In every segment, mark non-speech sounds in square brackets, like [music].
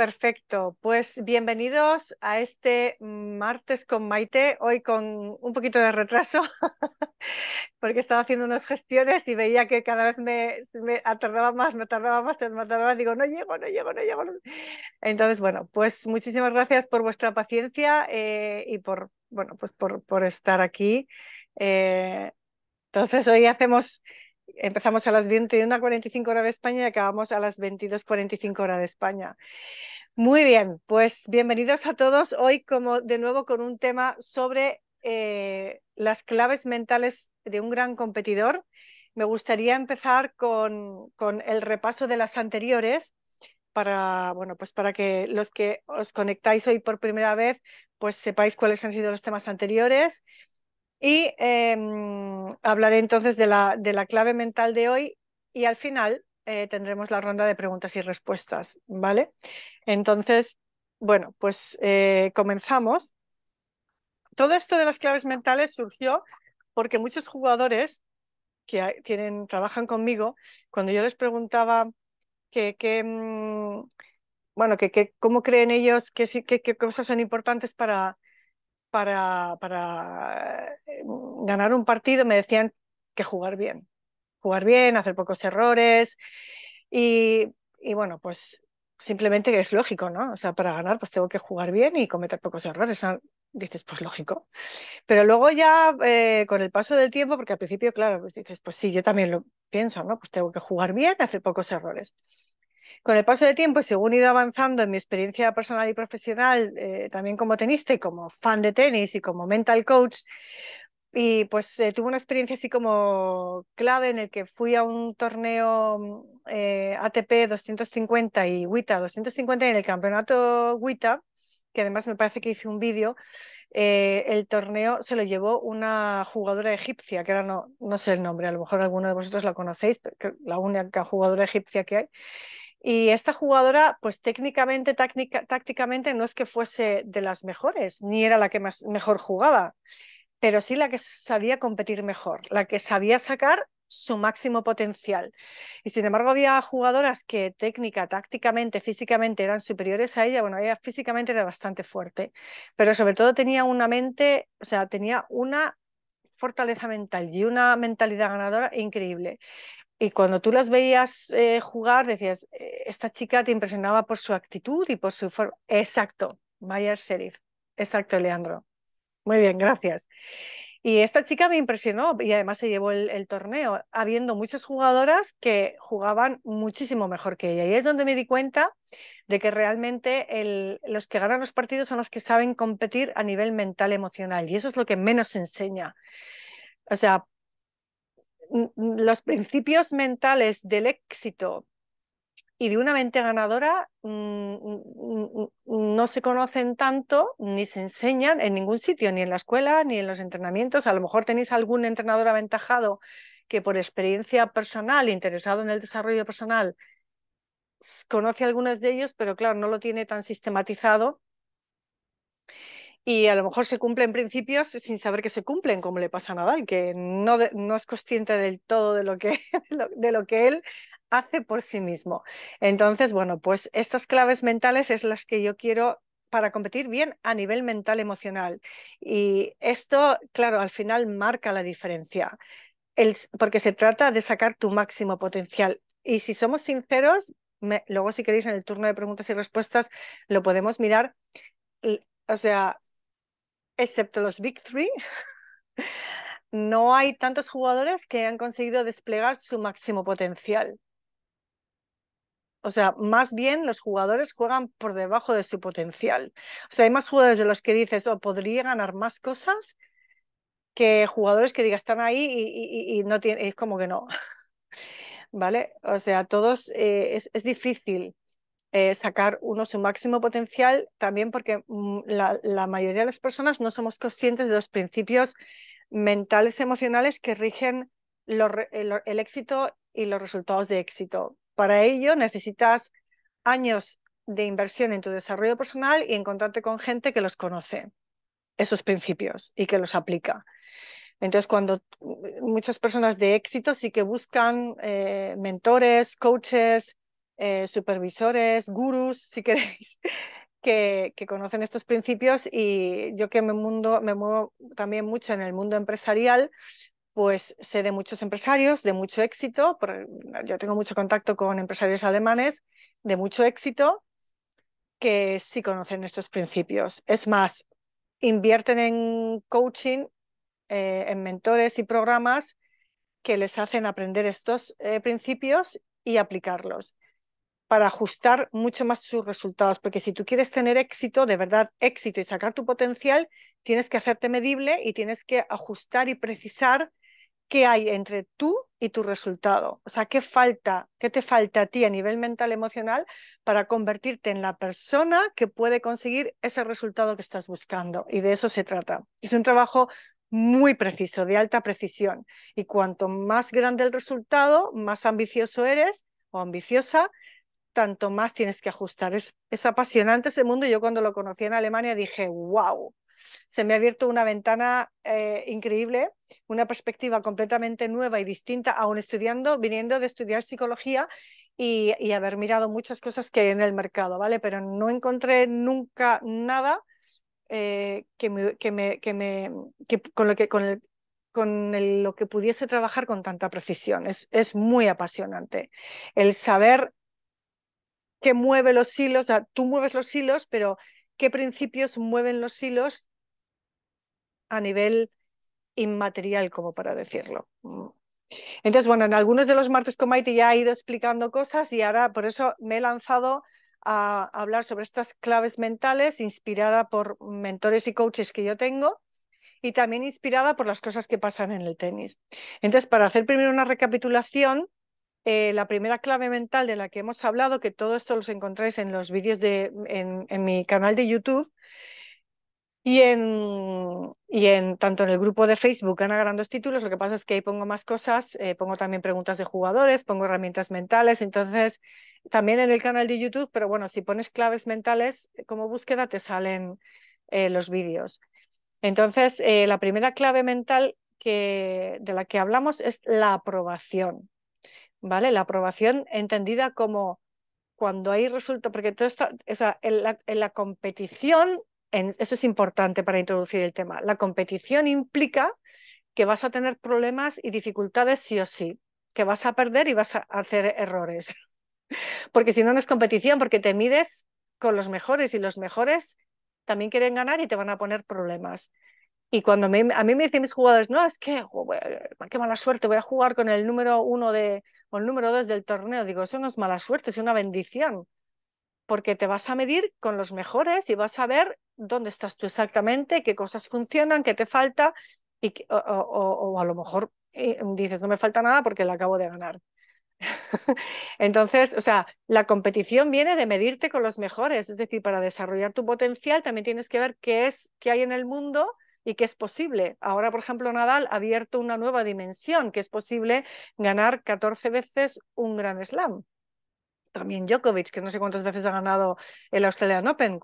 Perfecto, pues bienvenidos a este martes con Maite, hoy con un poquito de retraso, [laughs] porque estaba haciendo unas gestiones y veía que cada vez me, me más, me atardaba más, me tardaba, digo, no llego, no llego, no llego. Entonces, bueno, pues muchísimas gracias por vuestra paciencia eh, y por, bueno, pues por, estar aquí. Eh, entonces, hoy hacemos empezamos a las 21.45 horas de España y acabamos a las 22.45 horas de España. Muy bien, pues bienvenidos a todos hoy como de nuevo con un tema sobre eh, las claves mentales de un gran competidor. Me gustaría empezar con, con el repaso de las anteriores para, bueno, pues para que los que os conectáis hoy por primera vez pues sepáis cuáles han sido los temas anteriores y em, hablaré entonces de la, de la, clave mental de hoy y al final eh, tendremos la ronda de preguntas y respuestas, ¿vale? Entonces, bueno, pues eh, comenzamos. Todo esto de las claves mentales surgió porque muchos jugadores que tienen, trabajan conmigo, cuando yo les preguntaba qué mm, bueno, que, cómo creen ellos, qué cosas son importantes para, para, para eh, ganar un partido me decían que jugar bien, jugar bien, hacer pocos errores y, y bueno, pues simplemente es lógico, ¿no? O sea, para ganar pues tengo que jugar bien y cometer pocos errores. Dices, pues lógico. Pero luego ya eh, con el paso del tiempo, porque al principio, claro, pues dices, pues sí, yo también lo pienso, ¿no? Pues tengo que jugar bien, hacer pocos errores. Con el paso del tiempo, según he ido avanzando en mi experiencia personal y profesional, eh, también como tenista y como fan de tenis y como mental coach, y pues eh, tuve una experiencia así como clave en el que fui a un torneo mm, eh, ATP 250 y WITA 250 en el campeonato WITA, que además me parece que hice un vídeo, el torneo se lo llevó una jugadora egipcia, que ahora no, no sé el nombre, a lo mejor alguno de vosotros la conocéis, la única jugadora egipcia que hay. Y esta jugadora, pues técnicamente, tácticamente, no es que fuese de las mejores, ni era la que más, mejor jugaba, pero sí la que sabía competir mejor, la que sabía sacar su máximo potencial. Y sin embargo, había jugadoras que técnica, tácticamente, físicamente eran superiores a ella. Bueno, ella físicamente era bastante fuerte, pero sobre todo tenía una mente, o sea, tenía una fortaleza mental y una mentalidad ganadora increíble. Y cuando tú las veías eh, jugar, decías, eh, esta chica te impresionaba por su actitud y por su forma. Exacto, Mayer Sheriff. Exacto, Leandro. Muy bien, gracias. Y esta chica me impresionó y además se llevó el, torneo, habiendo muchas jugadoras que jugaban muchísimo mejor que ella. Y es donde me di cuenta de que realmente los que ganan los partidos son los que saben competir a nivel mental, emocional. Y eso es lo que menos enseña. O sea, los principios mentales del éxito y de una mente ganadora no se conocen tanto ni se enseñan en ningún sitio, ni en la escuela, ni en los entrenamientos. A lo mejor tenéis algún entrenador aventajado que por experiencia personal, interesado en el desarrollo personal, conoce algunos de ellos, pero claro, no lo tiene tan sistematizado y a lo mejor se cumplen principios sin saber que se cumplen, como le pasa a Nadal, que no, no es consciente del todo de lo, que, [laughs] de lo, que él hace por sí mismo. Entonces, bueno, pues estas claves mentales es las que yo quiero para competir bien a nivel mental emocional. Y esto, claro, al final marca la diferencia, porque se trata de sacar tu máximo potencial. Y si somos sinceros, luego si queréis en el turno de preguntas y respuestas lo podemos mirar. O sea, excepto los Big Three, no hay tantos jugadores que han conseguido desplegar su máximo potencial. O sea, más bien los jugadores juegan por debajo de su potencial. O sea, hay más jugadores de los que dices, o oh, podría ganar más cosas que jugadores que digas, están ahí y, no tienen. es como que no. [laughs] ¿Vale? O sea, todos eh, es difícil eh, sacar uno su máximo potencial, también porque mm, la, mayoría de las personas no somos conscientes de los principios mentales emocionales que rigen eh, el, éxito y los resultados de éxito. Para ello necesitas años de inversión en tu desarrollo personal y encontrarte con gente que los conoce, esos principios, y que los aplica. Entonces, cuando mm, muchas personas de éxito sí que buscan eh, mentores, coaches, eh, supervisores, gurús, si [laughs] queréis, que, conocen estos principios y yo que me, mundo, me muevo también mucho en el mundo empresarial, pues sé de muchos empresarios, de mucho éxito, yo tengo mucho contacto con empresarios alemanes, de mucho éxito, que sí conocen estos principios. Es más, invierten en coaching, eh, en mentores y programas que les hacen aprender estos eh, principios y aplicarlos para ajustar mucho más sus resultados, porque si tú quieres tener éxito, de verdad éxito y sacar tu potencial, tienes que hacerte medible y tienes que ajustar y precisar qué hay entre tú y tu resultado. O sea, qué falta, qué te falta a ti a nivel mental, emocional, para convertirte en la persona que puede conseguir ese resultado que estás buscando. Y de eso se trata. Es un trabajo muy preciso, de alta precisión. Y cuanto más grande el resultado, más ambicioso eres o ambiciosa, tanto más tienes que ajustar. Es, apasionante ese mundo. Yo cuando lo conocí en Alemania dije, wow, se me ha abierto una ventana eh, increíble, una perspectiva completamente nueva y distinta, aún estudiando, viniendo de estudiar psicología y, haber mirado muchas cosas que hay en el mercado, ¿vale? Pero no encontré nunca nada eh, con lo que con lo que pudiese trabajar con tanta precisión. Es, es muy apasionante. El saber que mueve los hilos, o sea, tú mueves los hilos, pero ¿qué principios mueven los hilos a nivel inmaterial, como para decirlo? Mm. Entonces, bueno, en algunos de los martes con Maite ya he ido explicando cosas y ahora por eso me he lanzado a hablar sobre estas claves mentales inspirada por mentores y coaches que yo tengo y también inspirada por las cosas que pasan en el tenis. Entonces, para hacer primero una recapitulación, eh, la primera clave mental de la que hemos hablado, que todo esto los encontráis en los vídeos de, mm, en, mi canal de YouTube y en, y en tanto en el grupo de Facebook Ana Grandos Títulos, lo que pasa es que ahí pongo más cosas, eh, pongo también preguntas de jugadores, pongo herramientas mentales, entonces también en el canal de YouTube, pero bueno, si pones claves mentales eh, como búsqueda te salen los vídeos. Entonces, la primera clave mental que, de la que hablamos es la aprobación. ¿vale? La aprobación entendida como cuando hay resultado, porque todo o sea, en, la, competición, eso es importante para introducir el tema, la competición implica que vas a tener problemas y dificultades sí o sí, que vas a perder y vas a hacer errores, [laughs] porque si no, no es competición, porque te mides con los mejores y los mejores también quieren ganar y te van a poner problemas. Y cuando a mí me dicen mis jugadores, no, es que, qué mala suerte, voy a jugar con el número uno de, o el número dos del torneo, digo, eso no es mala suerte, es una bendición, porque te vas a medir con los mejores y vas a ver dónde estás tú exactamente, qué cosas funcionan, qué te falta, y, o, a lo mejor eh, dices, no me falta nada porque la acabo de ganar. [laughs] Entonces, o sea, la competición viene de medirte con los mejores, es decir, para desarrollar tu potencial también tienes que ver qué es, qué hay en el mundo y que es posible. Ahora, por ejemplo, Nadal ha abierto una nueva dimensión, que es posible ganar 14 veces un gran slam. También Djokovic, que no sé cuántas veces ha ganado el Australian Open, eh,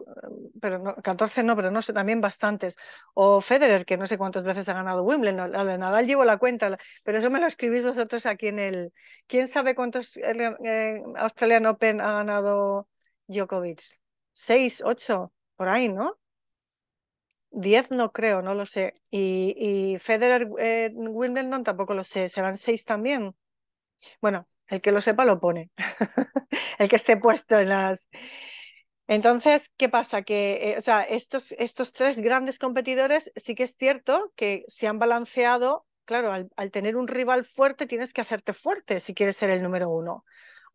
pero no, 14 no, pero no sé, también bastantes. O Federer, que no sé cuántas veces ha ganado Wimbledon. Nadal llevo la cuenta, pero eso me lo escribís vosotros aquí en el... ¿Quién sabe cuántos eh, eh, Australian Open ha ganado Djokovic? ¿Seis, ocho? Por ahí, ¿no? Diez no creo, no lo sé. Y, Federer eh, Wimbledon tampoco lo sé. ¿Serán seis también? Bueno, el que lo sepa lo pone. [laughs] el que esté puesto en las. Entonces, ¿qué pasa? Que eh, o sea, estos, estos tres grandes competidores sí que es cierto que se han balanceado. Claro, al tener un rival fuerte tienes que hacerte fuerte si quieres ser el número uno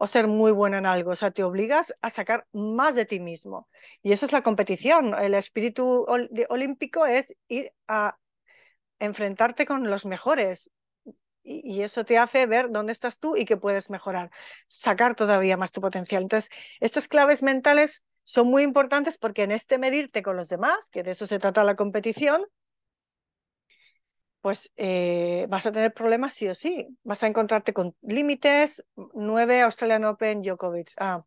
o ser muy bueno en algo, o sea, te obligas a sacar más de ti mismo. Y eso es la competición, el espíritu olímpico es ir a enfrentarte con los mejores y eso te hace ver dónde estás tú y qué puedes mejorar, sacar todavía más tu potencial. Entonces, estas claves mentales son muy importantes porque en este medirte con los demás, que de eso se trata la competición, pues eh, vas a tener problemas sí o sí. Vas a encontrarte con límites, 9 Australian Open, Djokovic. Ah,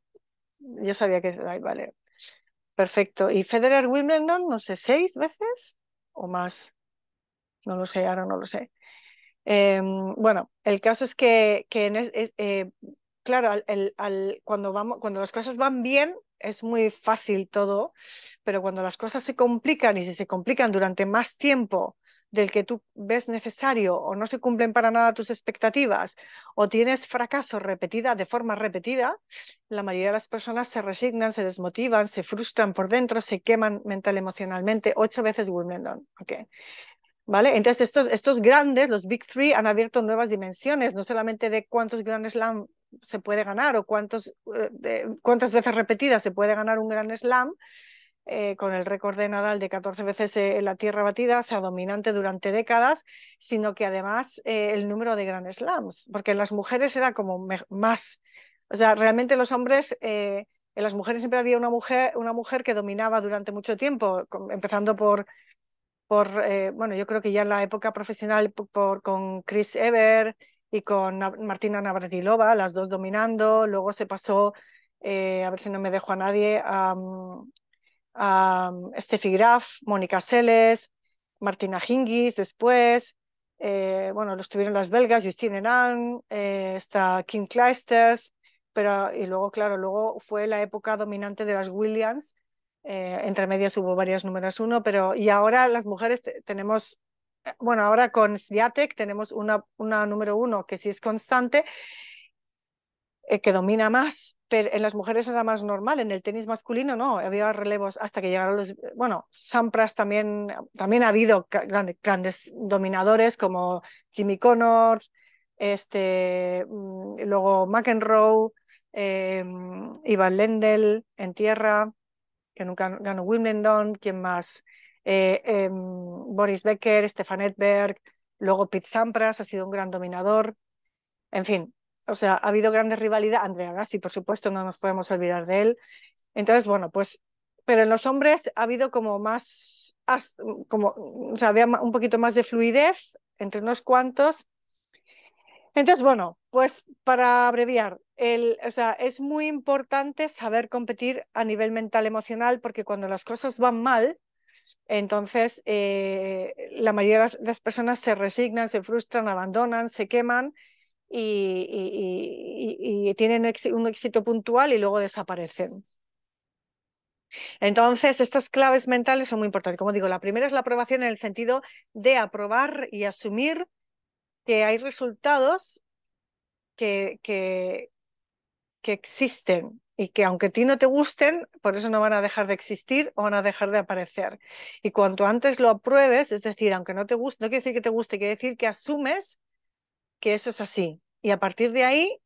yo sabía que... Ay, vale. Perfecto. ¿Y Federer Wimbledon? No sé, seis veces o más. No lo sé, ahora no lo sé. Em, bueno, el caso es que, eh, claro, cuando, vamos, cuando las cosas van bien es muy fácil todo, pero cuando las cosas se complican y si se complican durante más tiempo del que tú ves necesario o no se cumplen para nada tus expectativas o tienes fracaso repetida de forma repetida, la mayoría de las personas se resignan, se desmotivan, se frustran por dentro, se queman mental emocionalmente ocho veces Wimbledon. Okay. ¿Vale? Entonces estos, estos grandes, los Big Three, han abierto nuevas dimensiones, no solamente de cuántos Grand Slam se puede ganar o cuántos, eh, cuántas veces repetidas se puede ganar un Grand Slam, eh, con el récord de Nadal de 14 veces eh, en la tierra batida, sea dominante durante décadas, sino que además eh, el número de Grand Slams, porque en las mujeres era como más, o sea, realmente los hombres, en las mujeres siempre había una mujer, una mujer que dominaba durante mucho tiempo, empezando por, por bueno, yo creo que ya en la época profesional por, con Chris Ever y con Martina Navratilova, las dos dominando, luego se pasó a ver si no me dejo a nadie, a Steffi Graf, Mónica Seles, Martina Hingis después, eh, bueno, los tuvieron las belgas, Justine Henin, eh, está Kim Clijsters, pero y luego, claro, luego fue la época dominante de las Williams, eh, entre medias hubo varias números uno, pero y ahora las mujeres tenemos, bueno, ahora con Sviatek tenemos una, una número uno que sí es constante, que domina más, en las mujeres era más normal, en el tenis masculino no, había relevos hasta que llegaron los, bueno, Sampras también, también ha habido grandes, dominadores como Jimmy Connors, este, mm, luego McEnroe, em, Ivan Lendl en tierra, que nunca ganó Wimbledon, quien más? Eh, em, Boris Becker, Stefan Edberg, luego Pete Sampras ha sido un gran dominador. En fin, o sea, ha habido grandes rivalidades, Andrea Gassi, por supuesto, no nos podemos olvidar de él. Entonces, bueno, pues, pero en los hombres ha habido como más, como, o sea, había un poquito más de fluidez entre unos cuantos. Entonces, bueno, pues para abreviar, el, o sea, es muy importante saber competir a nivel mental emocional porque cuando las cosas van mal, entonces eh, la mayoría de las personas se resignan, se frustran, abandonan, se queman y, tienen un éxito puntual y luego desaparecen. Entonces, estas claves mentales son muy importantes. Como digo, la primera es la aprobación en el sentido de aprobar y asumir que hay resultados que, que, que existen y que aunque a ti no te gusten, por eso no van a dejar de existir o van a dejar de aparecer. Y cuanto antes lo apruebes, es decir, aunque no te guste, no quiere decir que te guste, quiere decir que asumes que eso es así, y a partir de ahí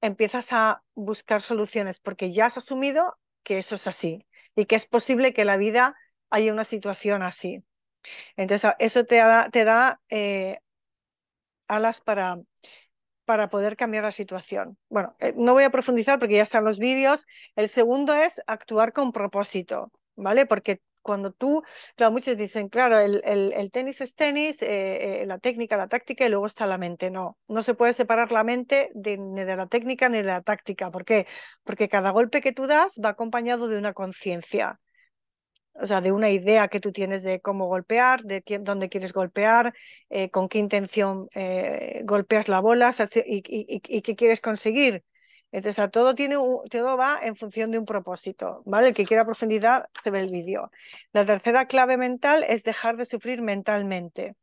empiezas a buscar soluciones porque ya has asumido que eso es así y que es posible que la vida haya una situación así. Entonces, eso te da, te da eh, alas para, para poder cambiar la situación. Bueno, eh, no voy a profundizar porque ya están los vídeos. El segundo es actuar con propósito, ¿vale? Porque cuando tú, claro, muchos dicen, claro, el, tenis es tenis, eh, eh, la técnica, la táctica y luego está la mente. No, no se puede separar la mente ni de la técnica ni de la táctica. ¿Por qué? Porque cada golpe que tú das va acompañado de una conciencia. O sea, de una idea que tú tienes de cómo golpear, de dónde quieres golpear, eh, con qué intención golpeas la bola y qué quieres conseguir. Entonces, todo, tiene todo va en función de un propósito, ¿vale? El que quiera profundidad se ve el vídeo. La tercera clave mental es dejar de sufrir mentalmente,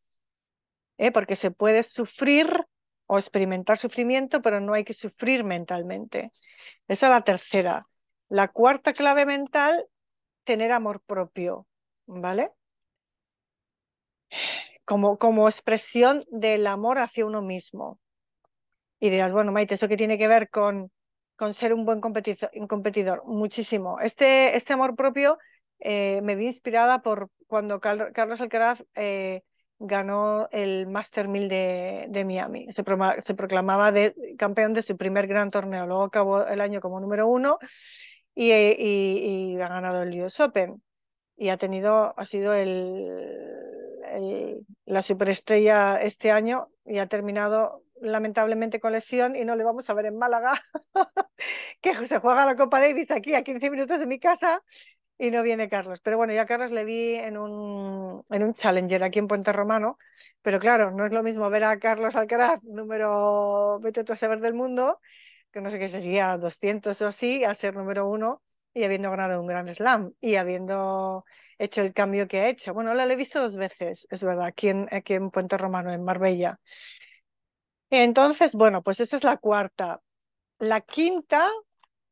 ¿eh? porque se puede sufrir o experimentar sufrimiento, pero no hay que sufrir mentalmente. Esa es la tercera. La cuarta clave mental, tener amor propio, ¿vale? Como, como expresión del amor hacia uno mismo. Y dirás, bueno, Maite, ¿eso qué tiene que ver con con ser un buen competidor, competidor muchísimo. Este, este amor propio eh, me vi inspirada por cuando Carlos Alcaraz eh, ganó el Master 1000 de, Miami. Se, proclamaba de, campeón de su primer gran torneo. Luego acabó el año como número uno y, eh, ha ganado el US Open. Y ha tenido, ha sido el, la superestrella este año y ha terminado lamentablemente con lesión y no le vamos a ver en Málaga, [laughs] que se juega la Copa Davis aquí a 15 minutos de mi casa y no viene Carlos. Pero bueno, ya Carlos le vi en un, en un Challenger aquí en Puente Romano, pero claro, no es lo mismo ver a Carlos Alcaraz, número, vete tú a saber del mundo, que no sé qué sería, 200 o así, a ser número uno y habiendo ganado un gran slam y habiendo hecho el cambio que ha hecho. Bueno, la he visto dos veces, es verdad, aquí en, aquí en Puente Romano, en Marbella. Entonces, bueno, pues esa es la cuarta. La quinta,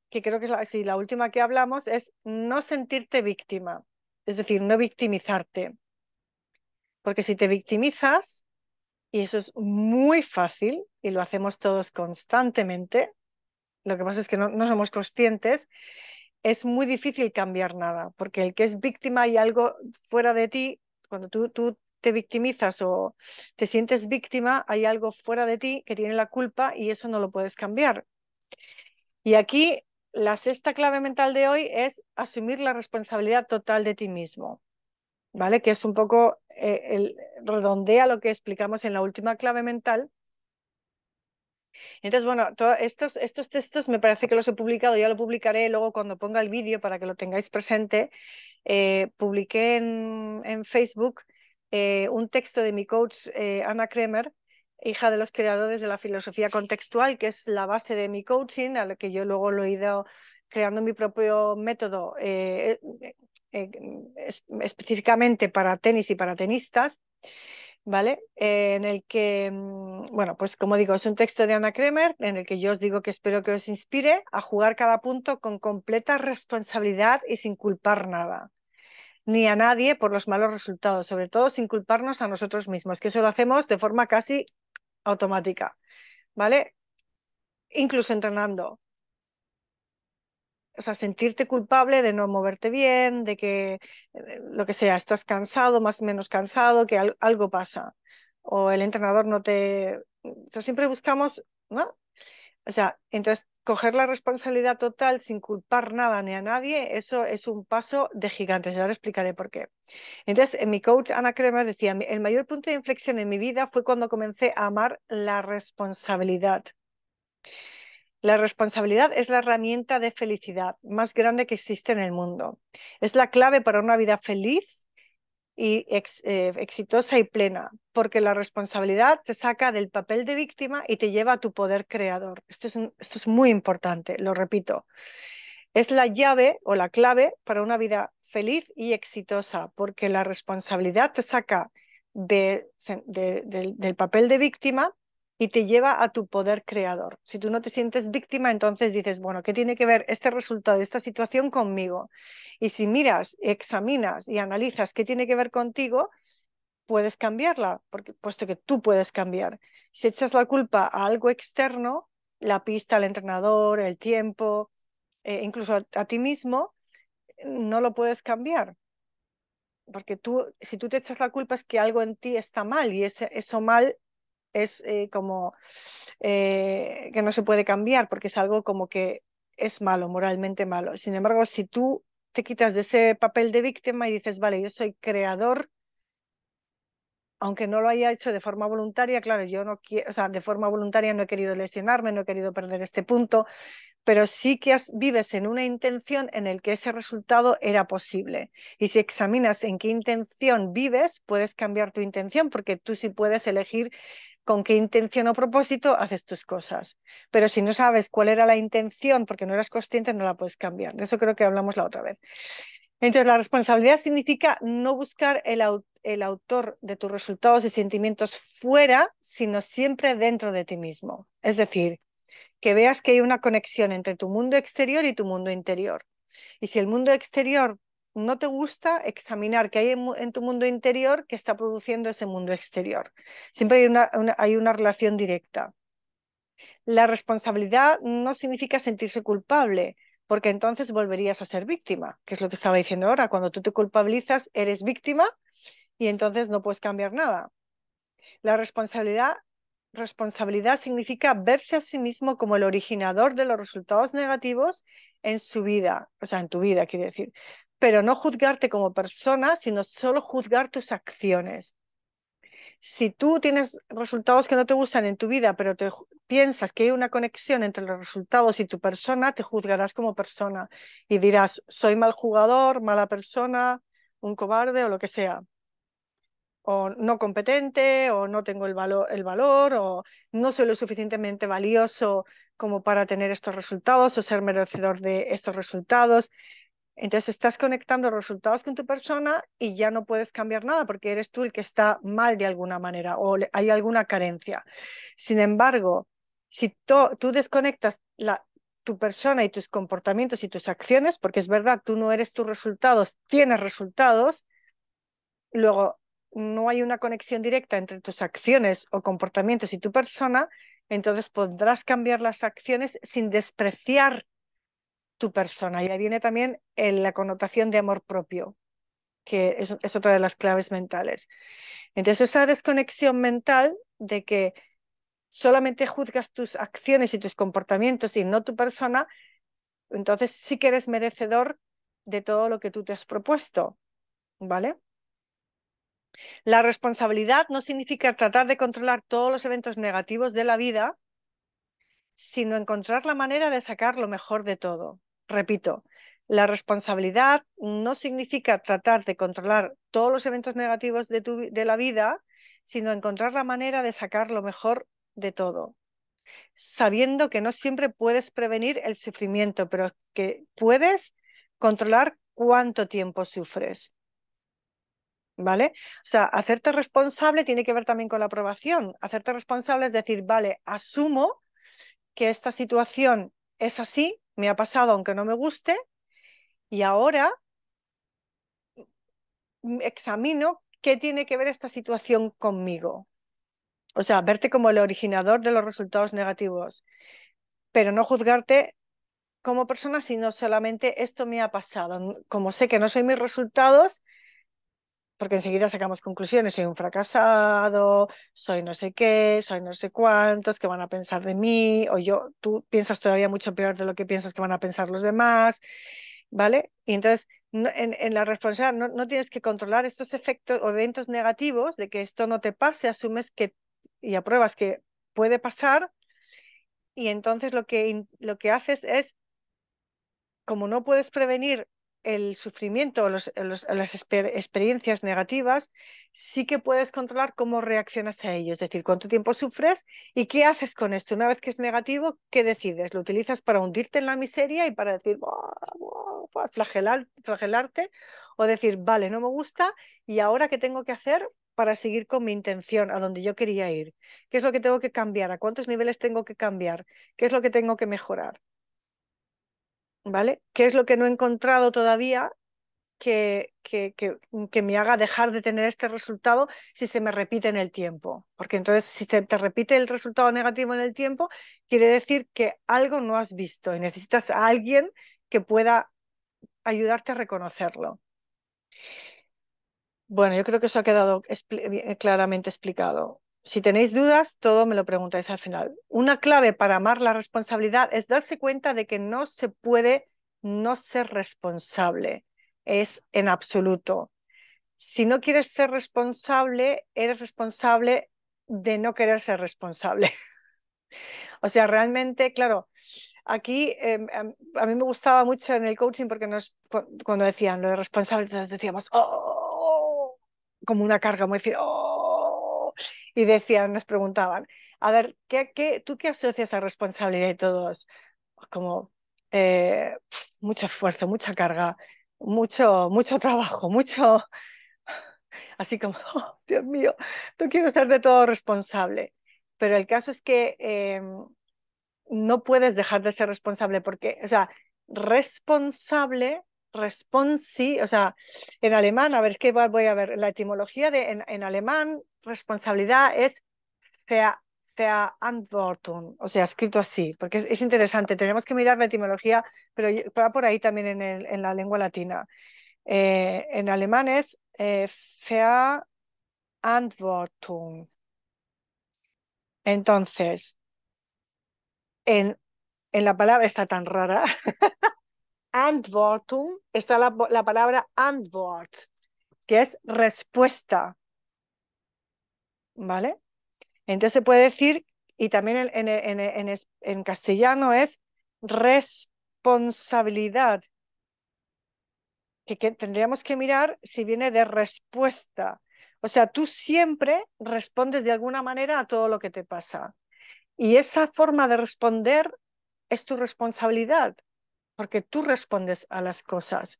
que creo que es la, última que hablamos, es no sentirte víctima, es decir, no victimizarte. Porque si te victimizas, y eso es muy fácil, y lo hacemos todos constantemente, lo que pasa es que no, somos conscientes, es muy difícil cambiar nada, porque el que es víctima y algo fuera de ti, cuando tú, tú te victimizas o te sientes víctima, hay algo fuera de ti que tiene la culpa y eso no lo puedes cambiar. Y aquí la sexta clave mental de hoy es asumir la responsabilidad total de ti mismo, ¿vale? Que es un poco, eh, redondea lo que explicamos en la última clave mental. Entonces, bueno, estos, estos textos me parece que los he publicado, ya lo publicaré luego cuando ponga el vídeo para que lo tengáis presente. Eh, publiqué en, en Facebook eh, un texto de mi coach eh, Ana Kremer, hija de los creadores de la filosofía contextual, que es la base de mi coaching, a que yo luego lo he ido creando mi propio método eh, específicamente para tenis y para tenistas. ¿vale? en el que, mm, bueno, pues como digo, es un texto de Ana Kremer en el que yo os digo que espero que os inspire a jugar cada punto con completa responsabilidad y sin culpar nada ni a nadie por los malos resultados, sobre todo sin culparnos a nosotros mismos, que eso lo hacemos de forma casi automática, ¿vale? Incluso entrenando. O sea, sentirte culpable de no moverte bien, de que eh, lo que sea, estás cansado, más o menos cansado, que algo pasa. O el entrenador no te... O sea, siempre buscamos ¿no? O sea, entonces, coger la responsabilidad total sin culpar nada ni a nadie, eso es un paso de gigantes. Ya ahora explicaré por qué. Entonces, eh, mi coach Ana Kremer decía, el mayor punto de inflexión en mi vida fue cuando comencé a amar la responsabilidad. La responsabilidad es la herramienta de felicidad más grande que existe en el mundo. Es la clave para una vida feliz y eh, exitosa y plena, porque la responsabilidad te saca del papel de víctima y te lleva a tu poder creador. Esto es, esto es muy importante, lo repito. Es la llave o la clave para una vida feliz y exitosa, porque la responsabilidad te saca del papel de víctima y te lleva a tu poder creador. Si tú no te sientes víctima, entonces dices, bueno, ¿qué tiene que ver este resultado, esta situación conmigo? Y si miras, examinas y analizas qué tiene que ver contigo, puedes cambiarla, puesto que tú puedes cambiar. Si echas la culpa a algo externo, la pista, el entrenador, el tiempo, eh, incluso a, ti mismo, no lo puedes cambiar porque tú, si tú te echas la culpa es que algo en ti está mal y ese, eso mal es eh, como eh, que no se puede cambiar porque es algo como que es malo, moralmente malo. Sin embargo, si tú te quitas de ese papel de víctima y dices, vale, yo soy creador, aunque no lo haya hecho de forma voluntaria, claro, yo no quiero, o sea, de forma voluntaria no he querido lesionarme, no he querido perder este punto, pero sí que vives en una intención en el que ese resultado era posible. Y si examinas en qué intención vives, puedes cambiar tu intención porque tú sí puedes elegir con qué intención o propósito haces tus cosas. Pero si no sabes cuál era la intención porque no eras consciente, no la puedes cambiar. De eso creo que hablamos la otra vez. Entonces, la responsabilidad significa no buscar el, autor de tus resultados y sentimientos fuera, sino siempre dentro de ti mismo. Es decir, que veas que hay una conexión entre tu mundo exterior y tu mundo interior. Y si el mundo exterior no te gusta examinar qué hay en, tu mundo interior que está produciendo ese mundo exterior. Siempre hay una, relación directa. La responsabilidad no significa sentirse culpable, porque entonces volverías a ser víctima, que es lo que estaba diciendo ahora. Cuando tú te culpabilizas, eres víctima y entonces no puedes cambiar nada. La responsabilidad, responsabilidad significa verse a sí mismo como el originador de los resultados negativos en su vida, o sea, en tu vida, quiere decir pero no juzgarte como persona, sino solo juzgar tus acciones. Si tú tienes resultados que no te gustan en tu vida, pero te piensas que hay una conexión entre los resultados y tu persona, te juzgarás como persona y dirás, soy mal jugador, mala persona, un cobarde o lo que sea. O no competente, o no tengo el, el valor, o no soy lo suficientemente valioso como para tener estos resultados o ser merecedor de estos resultados. Entonces estás conectando resultados con tu persona y ya no puedes cambiar nada porque eres tú el que está mal de alguna manera o hay alguna carencia. Sin embargo, si tú desconectas tu persona y tus comportamientos y tus acciones, porque es verdad, tú no eres tus resultados, tienes resultados, luego no hay una conexión directa entre tus acciones o comportamientos y tu persona, entonces podrás cambiar las acciones sin despreciar tu persona. Y ahí viene también eh, la connotación de amor propio, que es, otra de las claves mentales. Entonces, esa desconexión mental de que solamente juzgas tus acciones y tus comportamientos y no tu persona, entonces sí que eres merecedor de todo lo que tú te has propuesto, ¿vale? La responsabilidad no significa tratar de controlar todos los eventos negativos de la vida, sino encontrar la manera de sacar lo mejor de todo repito, la responsabilidad no significa tratar de controlar todos los eventos negativos de, de la vida, sino encontrar la manera de sacar lo mejor de todo, sabiendo que no siempre puedes prevenir el sufrimiento, pero que puedes controlar cuánto tiempo sufres. ¿Vale? O sea, hacerte responsable tiene que ver también con la aprobación. Hacerte responsable es decir, vale, asumo que esta situación es así me ha pasado aunque no me guste y ahora examino qué tiene que ver esta situación conmigo. O sea, verte como el originador de los resultados negativos, pero no juzgarte como persona, sino solamente esto me ha pasado. Como sé que no soy mis resultados, porque enseguida sacamos conclusiones, soy un fracasado, soy no sé qué, soy no sé cuántos, que van a pensar de mí, o yo, tú piensas todavía mucho peor de lo que piensas que van a pensar los demás, ¿vale? Y entonces, en, la responsabilidad no, no, tienes que controlar estos efectos o eventos negativos de que esto no te pase, asumes que y apruebas que puede pasar, y entonces lo que, lo que haces es, como no puedes prevenir el sufrimiento o, las experiencias negativas, sí que puedes controlar cómo reaccionas a ello, es decir, cuánto tiempo sufres y qué haces con esto. Una vez que es negativo, ¿qué decides? ¿Lo utilizas para hundirte en la miseria y para decir, flagelarte? O decir, vale, no me gusta y ahora qué tengo que hacer para seguir con mi intención a donde yo quería ir? ¿Qué es lo que tengo que cambiar? ¿A cuántos niveles tengo que cambiar? ¿Qué es lo que tengo que mejorar? ¿vale? ¿Qué es lo que no he encontrado todavía que, que, me haga dejar de tener este resultado si se me repite en el tiempo. Porque entonces, si se te repite el resultado negativo en el tiempo, quiere decir que algo no has visto y necesitas a alguien que pueda ayudarte a reconocerlo. Bueno, yo creo que eso ha quedado eh, claramente explicado. Si tenéis dudas, todo me lo preguntáis al final. Una clave para amar la responsabilidad es darse cuenta de que no se puede no ser responsable. Es en absoluto. Si no quieres ser responsable, eres responsable de no querer ser responsable. [laughs] o sea, realmente, claro, aquí em, em, a mí me gustaba mucho en el coaching porque nos, cuando decían lo de responsable, entonces decíamos, oh, como una carga, como decir, oh, y decían, nos preguntaban, a ver, ¿qué, qué, ¿tú qué asocias a responsabilidad y todos? Como eh, mucho esfuerzo, mucha carga, mucho, mucho trabajo, mucho... [laughs] Así como, oh, Dios mío, tú quiero ser de todo responsable. Pero el caso es que em, no puedes dejar de ser responsable porque, o sea, responsable, responsi, o sea, en alemán, a ver, es que voy a ver, la etimología de, en alemán responsabilidad es fea Antwortung, o sea, escrito así, porque es, interesante, tenemos que mirar la etimología, pero va por ahí también en, la lengua latina. Eh, en alemán es fea eh, Antwortung. Entonces, en, en, la palabra está tan rara, [laughs] Antwortung, está la, la palabra Antwort, que es respuesta. ¿vale? Entonces se puede decir, y también en, castellano es responsabilidad, que, que tendríamos que mirar si viene de respuesta. O sea, tú siempre respondes de alguna manera a todo lo que te pasa. Y esa forma de responder es tu responsabilidad, porque tú respondes a las cosas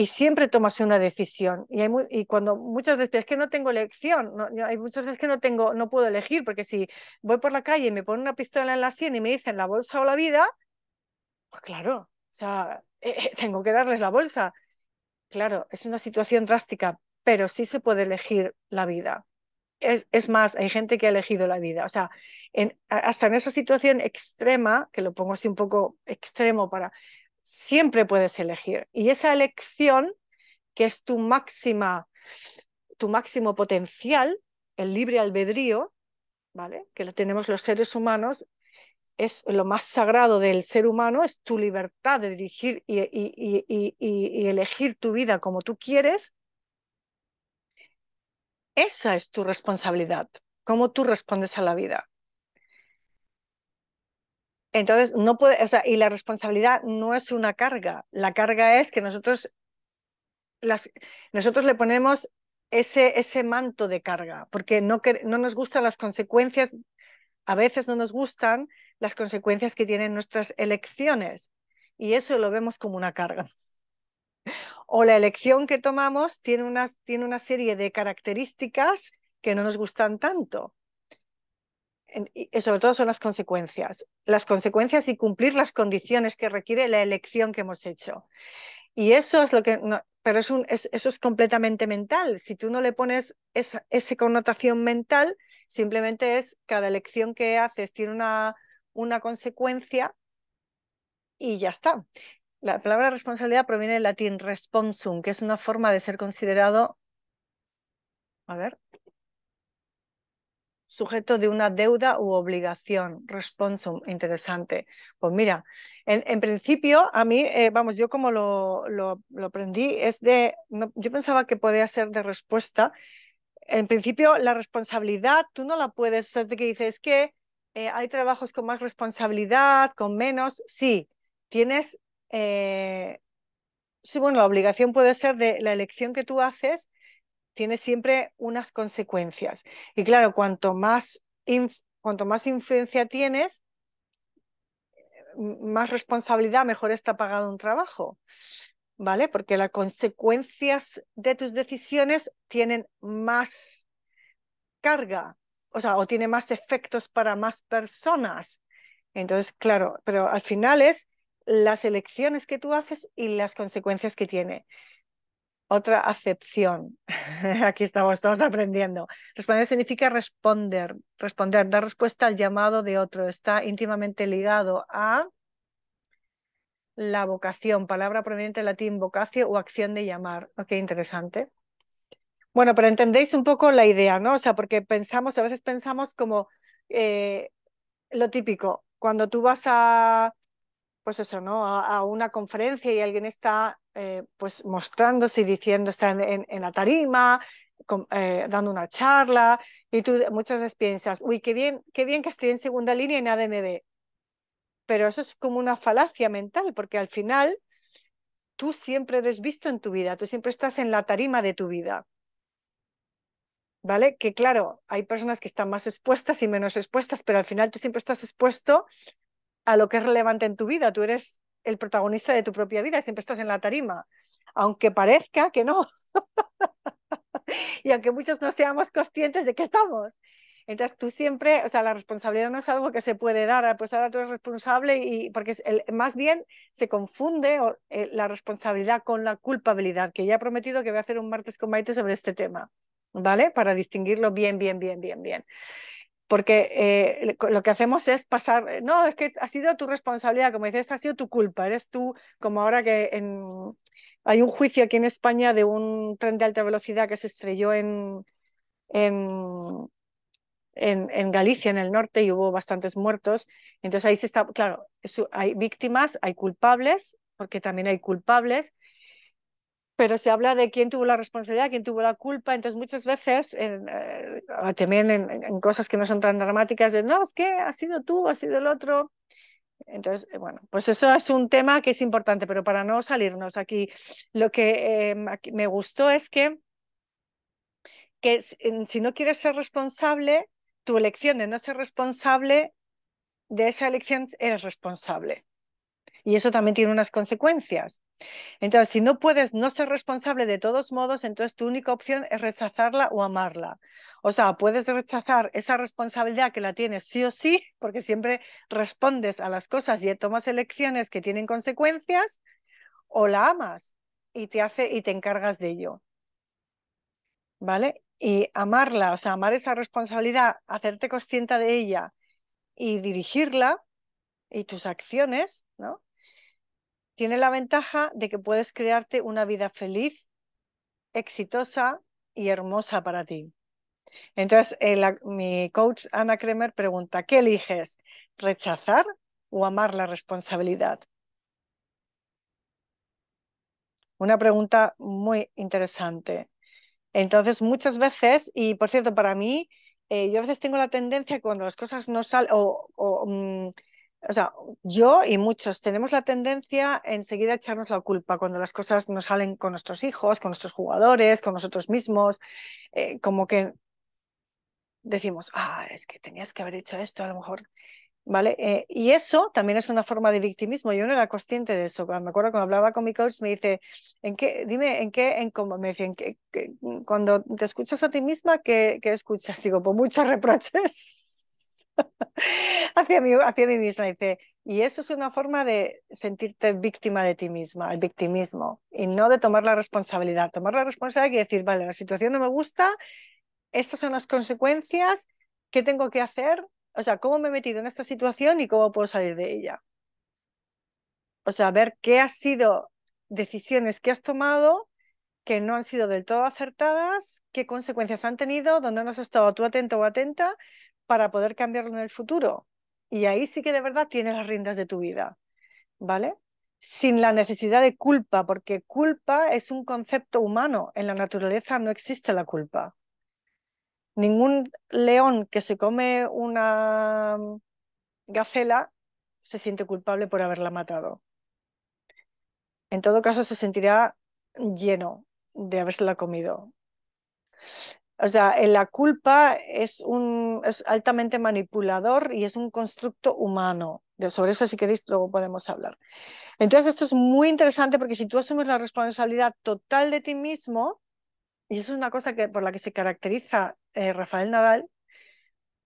y siempre tomas una decisión. Y, hay cuando muchas veces es que no tengo elección, hay muchas veces que no, tengo, no puedo elegir, porque si voy por la calle y me ponen una pistola en la sien y me dicen la bolsa o la vida, pues claro, o sea, [laughs] eh, eh, tengo que darles la bolsa. Claro, es una situación drástica, pero sí se puede elegir la vida. Es, es, más, hay gente que ha elegido la vida. O sea, en, hasta en esa situación extrema, que lo pongo así un poco extremo para siempre puedes elegir. Y esa elección, que es tu máxima, tu máximo potencial, el libre albedrío, ¿vale? Que lo tenemos los seres humanos, es lo más sagrado del ser humano, es tu libertad de dirigir y, y elegir tu vida como tú quieres. Esa es tu responsabilidad, cómo tú respondes a la vida. Entonces, no puede, o sea, y la responsabilidad no es una carga, la carga es que nosotros, las, nosotros le ponemos ese, ese manto de carga, porque no, no nos gustan las consecuencias, a veces no nos gustan las consecuencias que tienen nuestras elecciones, y eso lo vemos como una carga. O la elección que tomamos tiene una, tiene una serie de características que no nos gustan tanto sobre todo son las consecuencias, las consecuencias y cumplir las condiciones que requiere la elección que hemos hecho. Y eso es lo que, pero eso es completamente mental. Si tú no le pones esa, connotación mental, simplemente es cada elección que haces tiene una, una consecuencia y ya está. La palabra responsabilidad proviene del latín responsum, que es una forma de ser considerado, a ver, sujeto de una deuda u obligación, responsum, interesante. Pues mira, en, principio a mí, eh, vamos, yo como lo, aprendí, es de, yo pensaba que podía ser de respuesta. En principio la responsabilidad tú no la puedes, es de que dices que eh, hay trabajos con más responsabilidad, con menos, sí, tienes, eh, sí, bueno, la obligación puede ser de la elección que tú haces tiene siempre unas consecuencias. Y claro, cuanto más, cuanto más influencia tienes, más responsabilidad, mejor está pagado un trabajo, ¿vale? Porque las consecuencias de tus decisiones tienen más carga, o sea, o tiene más efectos para más personas. Entonces, claro, pero al final es las elecciones que tú haces y las consecuencias que tiene otra acepción. [laughs] Aquí estamos todos aprendiendo. Responder significa responder, responder, dar respuesta al llamado de otro. Está íntimamente ligado a la vocación, palabra proveniente del latín vocatio o acción de llamar. Ok, interesante. Bueno, pero entendéis un poco la idea, ¿no? O sea, porque pensamos, a veces pensamos como eh, lo típico, cuando tú vas a, pues eso, ¿no? a una conferencia y alguien está eh, pues mostrándose y diciendo está en, la tarima, eh, dando una charla, y tú muchas veces piensas, uy, qué bien, qué bien que estoy en segunda línea en nadie Pero eso es como una falacia mental, porque al final tú siempre eres visto en tu vida, tú siempre estás en la tarima de tu vida. ¿Vale? Que claro, hay personas que están más expuestas y menos expuestas, pero al final tú siempre estás expuesto a lo que es relevante en tu vida. Tú eres el protagonista de tu propia vida, siempre estás en la tarima, aunque parezca que no. [laughs] y aunque muchos no seamos conscientes de que estamos. Entonces tú siempre, o sea, la responsabilidad no es algo que se puede dar, ah, pues ahora tú eres responsable y porque el, más bien se confunde eh, la responsabilidad con la culpabilidad, que ya he prometido que voy a hacer un martes con Maite sobre este tema, ¿vale? Para distinguirlo bien, bien, bien, bien, bien porque eh, lo que hacemos es pasar, eh, no, es que ha sido tu responsabilidad, como dices, ha sido tu culpa, eres tú, como ahora que en, hay un juicio aquí en España de un tren de alta velocidad que se estrelló en, Galicia, en el norte, y hubo bastantes muertos. Entonces ahí se está, claro, hay víctimas, hay culpables, porque también hay culpables, pero se habla de quién tuvo la responsabilidad, quién tuvo la culpa. Entonces, muchas veces, eh, ah, también en, cosas que no son tan dramáticas, de no, es que ha sido tú, ha sido el otro. Entonces, eh, bueno, pues eso es un tema que es importante, pero para no salirnos aquí, lo que em, me gustó es que, que si no quieres ser responsable, tu elección de no ser responsable, de esa elección eres responsable. Y eso también tiene unas consecuencias. Entonces, si no puedes no ser responsable de todos modos, entonces tu única opción es rechazarla o amarla. O sea, puedes rechazar esa responsabilidad que la tienes sí o sí, porque siempre respondes a las cosas y tomas elecciones que tienen consecuencias, o la amas y te hace y te encargas de ello. ¿Vale? Y amarla, o sea, amar esa responsabilidad, hacerte consciente de ella y dirigirla y tus acciones, ¿no? tiene la ventaja de que puedes crearte una vida feliz, exitosa y hermosa para ti. Entonces, eh, mi coach Ana Kremer pregunta, ¿qué eliges? ¿Rechazar o amar la responsabilidad? Una pregunta muy interesante. Entonces, muchas veces, y por cierto, para mí, eh, yo a veces tengo la tendencia cuando las cosas no salen, mm, o sea, yo y muchos tenemos la tendencia enseguida a echarnos la culpa cuando las cosas nos salen con nuestros hijos, con nuestros jugadores, con nosotros mismos, eh, como que decimos, ah, es que tenías que haber hecho esto a lo mejor, ¿vale? Eh, y eso también es una forma de victimismo, yo no era consciente de eso, me acuerdo cuando hablaba con mi coach me dice, ¿en qué, dime, en qué, en cómo, me decía, ¿en cuando te escuchas a ti misma, ¿qué, escuchas? Digo, pues muchos reproches hacia, mí, hacia mí misma. Dice, y eso es una forma de sentirte víctima de ti misma, el victimismo, y no de tomar la responsabilidad. Tomar la responsabilidad y decir, vale, la situación no me gusta, estas son las consecuencias, ¿qué tengo que hacer? O sea, ¿cómo me he metido en esta situación y cómo puedo salir de ella? O sea, ver qué ha sido decisiones que has tomado que no han sido del todo acertadas, qué consecuencias han tenido, dónde no has estado tú atento o atenta, para poder cambiarlo en el futuro. Y ahí sí que de verdad tienes las riendas de tu vida, ¿vale? Sin la necesidad de culpa, porque culpa es un concepto humano. En la naturaleza no existe la culpa. Ningún león que se come una gacela se siente culpable por haberla matado. En todo caso, se sentirá lleno de habérsela comido. O sea, eh, la culpa es, un, es altamente manipulador y es un constructo humano. Sobre eso, si queréis, luego podemos hablar. Entonces, esto es muy interesante porque si tú asumes la responsabilidad total de ti mismo, y eso es una cosa que, por la que se caracteriza eh, Rafael Nadal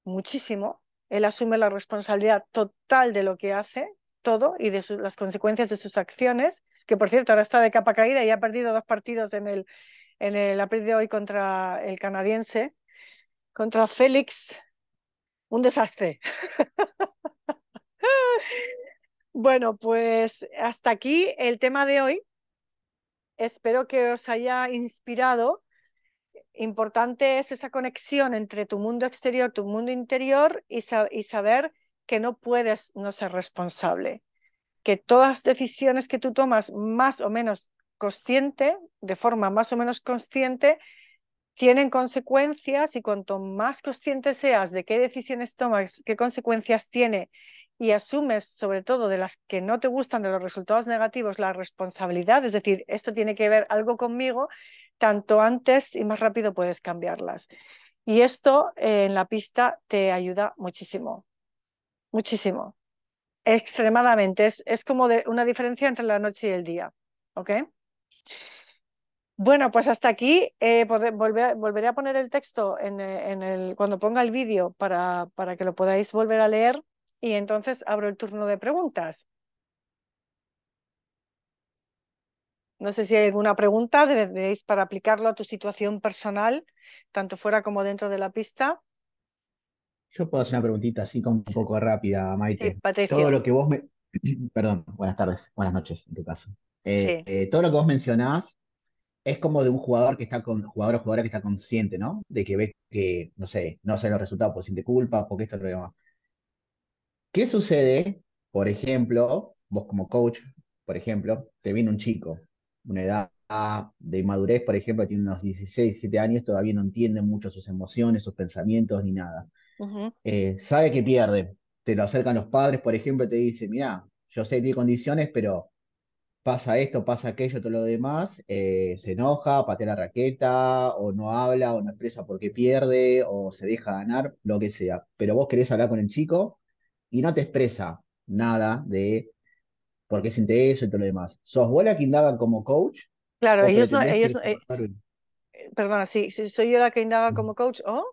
muchísimo, él asume la responsabilidad total de lo que hace, todo, y de las consecuencias de sus acciones, que por cierto ahora está de capa caída y ha perdido dos partidos en el, en el, la pérdida hoy contra el canadiense, contra Félix, un desastre. [laughs] bueno, pues hasta aquí el tema de hoy. Espero que os haya inspirado. Importante es esa conexión entre tu mundo exterior, tu mundo interior y, y saber que no puedes no ser responsable, que todas las decisiones que tú tomas, más o menos consciente, de forma más o menos consciente, tienen consecuencias y cuanto más consciente seas de qué decisiones tomas, qué consecuencias tiene y asumes sobre todo de las que no te gustan, de los resultados negativos, la responsabilidad, es decir, esto tiene que ver algo conmigo, tanto antes y más rápido puedes cambiarlas. Y esto eh, en la pista te ayuda muchísimo, muchísimo, extremadamente. Es, es como de, una diferencia entre la noche y el día, ¿ok? Bueno, pues hasta aquí. Eh, volveré a poner el texto eh, en, el, cuando ponga el vídeo para, para que lo podáis volver a leer y entonces abro el turno de preguntas. No sé si hay alguna pregunta, deberéis para aplicarlo a tu situación personal, tanto fuera como dentro de la pista. Yo puedo hacer una preguntita así como un poco rápida, Maite. Todo lo que vos me, [clears throat] perdón, buenas tardes, buenas noches en tu caso. Eh, eh, todo lo que vos mencionás es como de un jugador que está con, jugador o jugadora que está consciente, ¿no? De que ves que, no sé, no sé los resultados porque siente culpa, porque esto es lo demás. ¿Qué sucede, por ejemplo, vos como coach, por ejemplo, te viene un chico, una edad de madurez, por ejemplo, tiene unos 16, 17 años, todavía no entiende mucho sus emociones, sus pensamientos, ni nada. Eh, sabe que pierde, te lo acercan los padres, por ejemplo, y te dicen, mira, yo sé que hay condiciones, pero pasa esto, pasa aquello, todo lo demás, eh, se enoja, patea la raqueta, o no habla, o no expresa por qué pierde, o se deja ganar, lo que sea. Pero vos querés hablar con el chico y no te expresa nada de por qué siente eso y todo lo demás. ¿Sos vos la que indaga como coach? Claro, ellos son. ellos, sí, soy yo la que indaga mm. como coach, ¿o?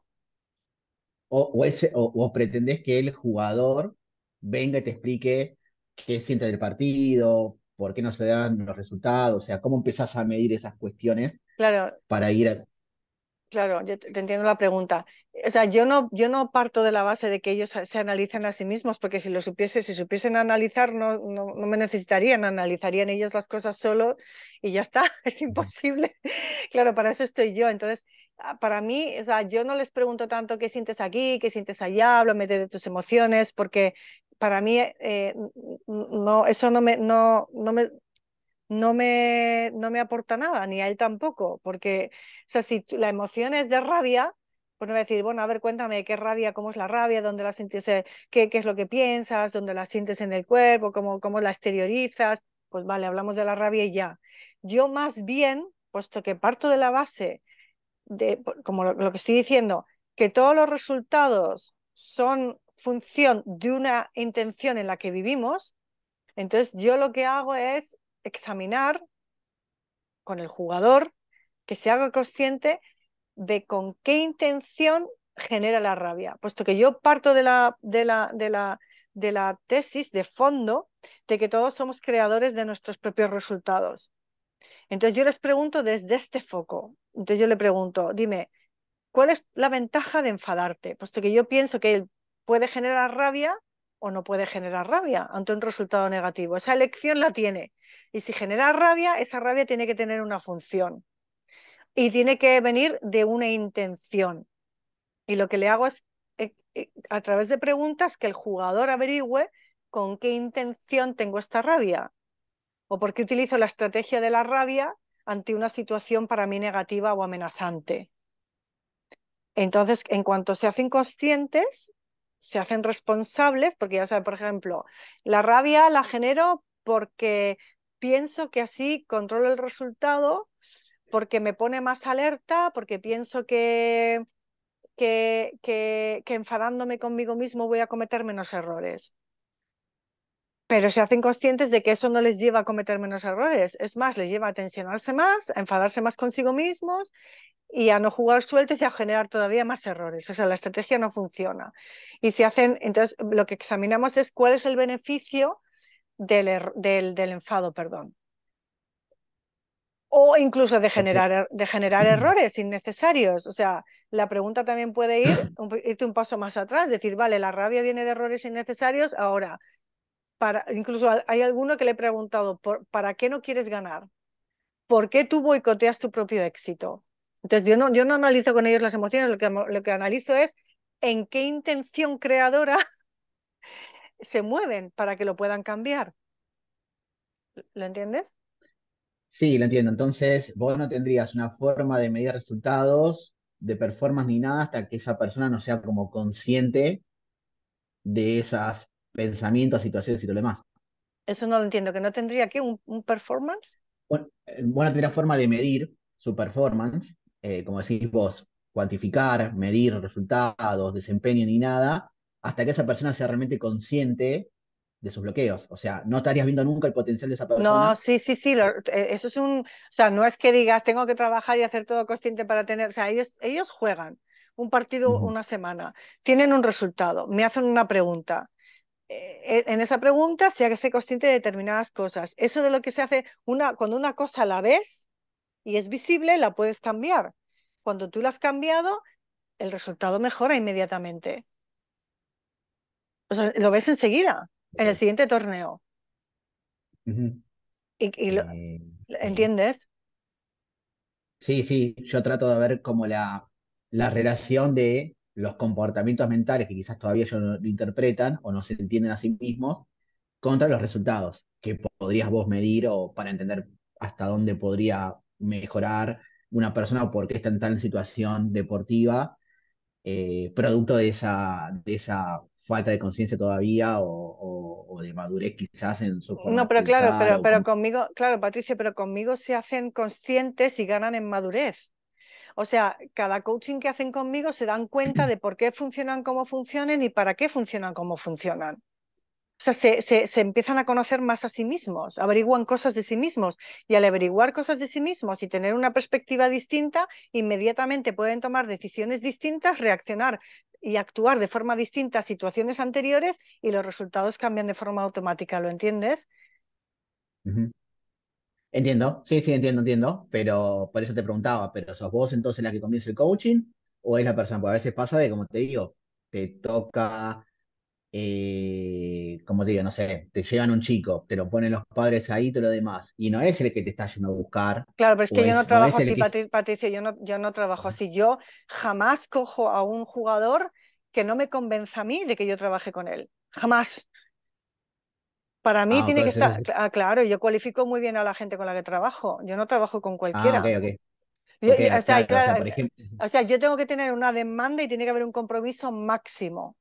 O, o, ese, o, que el jugador venga y te explique qué siente del partido, por qué no se dan los resultados, o sea, cómo empezás a medir esas cuestiones claro. para ir a... Claro, yo te entiendo la pregunta. O sea, yo no, yo no parto de la base de que ellos se analicen a sí mismos, porque si lo supiesen, si supiesen analizar, no, no, no me necesitarían, analizarían ellos las cosas solo y ya está, [laughs] es imposible. Claro, para eso estoy yo. Entonces, Ah, para mí, o sea, yo no les pregunto tanto qué sientes aquí, qué sientes allá, háblame de, de tus emociones, porque para mí eh, eh, no, eso no me, no, no me, no me, aporta nada, ni a él tampoco, porque o sea, si la emoción es de rabia, pues no voy a decir, bueno, a ver, cuéntame qué rabia, cómo es la rabia, dónde la sientes, eh, qué, es lo que piensas, dónde la sientes en el cuerpo, cómo, cómo la exteriorizas, pues vale, hablamos de la rabia y ya. Yo más bien, puesto que parto de la base de, como lo, que estoy diciendo, que todos los resultados son función de una intención en la que vivimos, entonces yo lo que hago es examinar con el jugador que se haga consciente de con qué intención genera la rabia, puesto que yo parto de la, de la, de la, de la tesis de fondo de que todos somos creadores de nuestros propios resultados. Entonces yo les pregunto desde este foco, entonces yo le pregunto, dime, ¿cuál es la ventaja de enfadarte? Puesto que yo pienso que él puede generar rabia o no puede generar rabia ante un resultado negativo. Esa elección la tiene. Y si genera rabia, esa rabia tiene que tener una función y tiene que venir de una intención. Y lo que le hago es, eh, eh, a través de preguntas, que el jugador averigüe con qué intención tengo esta rabia o por qué utilizo la estrategia de la rabia ante una situación para mí negativa o amenazante. Entonces, en cuanto se hacen conscientes, se hacen responsables, porque ya saben, por ejemplo, la rabia la genero porque pienso que así controlo el resultado, porque me pone más alerta, porque pienso que, que, que, que enfadándome conmigo mismo voy a cometer menos errores pero se hacen conscientes de que eso no les lleva a cometer menos errores. Es más, les lleva a tensionarse más, a enfadarse más consigo mismos y a no jugar sueltos y a generar todavía más errores. O sea, la estrategia no funciona. Y si hacen, entonces lo que examinamos es cuál es el beneficio del, er, enfado, perdón. O incluso de generar, er, de generar errores innecesarios. O sea, la pregunta también puede ir, [clears throat] irte un paso más atrás, decir, vale, la rabia viene de errores innecesarios, ahora, incluso hay alguno que le he preguntado, ¿para qué no quieres ganar? ¿Por qué tú boicoteas tu propio éxito? Entonces yo no, yo no analizo con ellos las emociones, lo que, lo que analizo es en qué intención creadora [laughs] se mueven para que lo puedan cambiar. ¿Lo entiendes? Sí, lo entiendo. Entonces, vos no tendrías una forma de medir resultados, de performance ni nada hasta que esa persona no sea como consciente de esas pensamiento a situaciones y todo lo demás. Eso no lo entiendo, que no tendría que un, performance. Bueno, eh, bueno, tendría forma de medir su performance, eh, como decís vos, cuantificar, medir resultados, desempeño ni nada, hasta que esa persona sea realmente consciente de sus bloqueos. O sea, no estarías viendo nunca el potencial de esa persona. No, sí, sí, sí. Eh, eso es un. O sea, no es que digas tengo que trabajar y hacer todo consciente para tener. O sea, ellos, ellos juegan un partido una semana, tienen un resultado, me hacen una pregunta. E-, en esa pregunta se que consciente de determinadas cosas. Eso de lo que se hace, una, cuando una cosa la ves y es visible, la puedes cambiar. Cuando tú la has cambiado, el resultado mejora inmediatamente. lo ves enseguida, en el siguiente torneo. y, eh, ¿Entiendes? Sí, sí, yo trato de ver como la, la relación de los comportamientos mentales que quizás todavía ellos no interpretan o no se entienden a sí mismos contra los resultados que podrías vos medir o para entender hasta dónde podría mejorar una persona o por qué está en tal situación deportiva, eh, producto de esa, de esa falta de conciencia todavía o, de madurez quizás en su No, pero claro, pero, pero conmigo, claro, Patricia, pero conmigo se hacen conscientes y ganan en madurez. O sea, cada coaching que hacen conmigo se dan cuenta de por qué funcionan como funcionan y para qué funcionan como funcionan. O sea, se, empiezan a conocer más a sí mismos, averiguan cosas de sí mismos y al averiguar cosas de sí mismos y tener una perspectiva distinta, inmediatamente pueden tomar decisiones distintas, reaccionar y actuar de forma distinta a situaciones anteriores y los resultados cambian de forma automática, ¿lo entiendes? Entiendo, sí, sí, entiendo, entiendo, pero por eso te preguntaba, pero ¿sos vos entonces la que comienza el coaching o es la persona? Porque a veces pasa de, como te digo, te toca, eh, como te digo, no sé, te llegan un chico, te lo ponen los padres ahí, todo lo demás, y no es el que te está yendo a buscar. Claro, pero es que yo no trabajo así, Patricia, yo no, yo no trabajo así, yo jamás cojo a un jugador que no me convenza a mí de que yo trabaje con él, jamás. Para mí ah, tiene que estar, ah, claro, yo cualifico muy bien a la gente con la que trabajo, yo no trabajo con ah, cualquiera. o, sea, o sea, yo tengo que tener una demanda y tiene que haber un compromiso máximo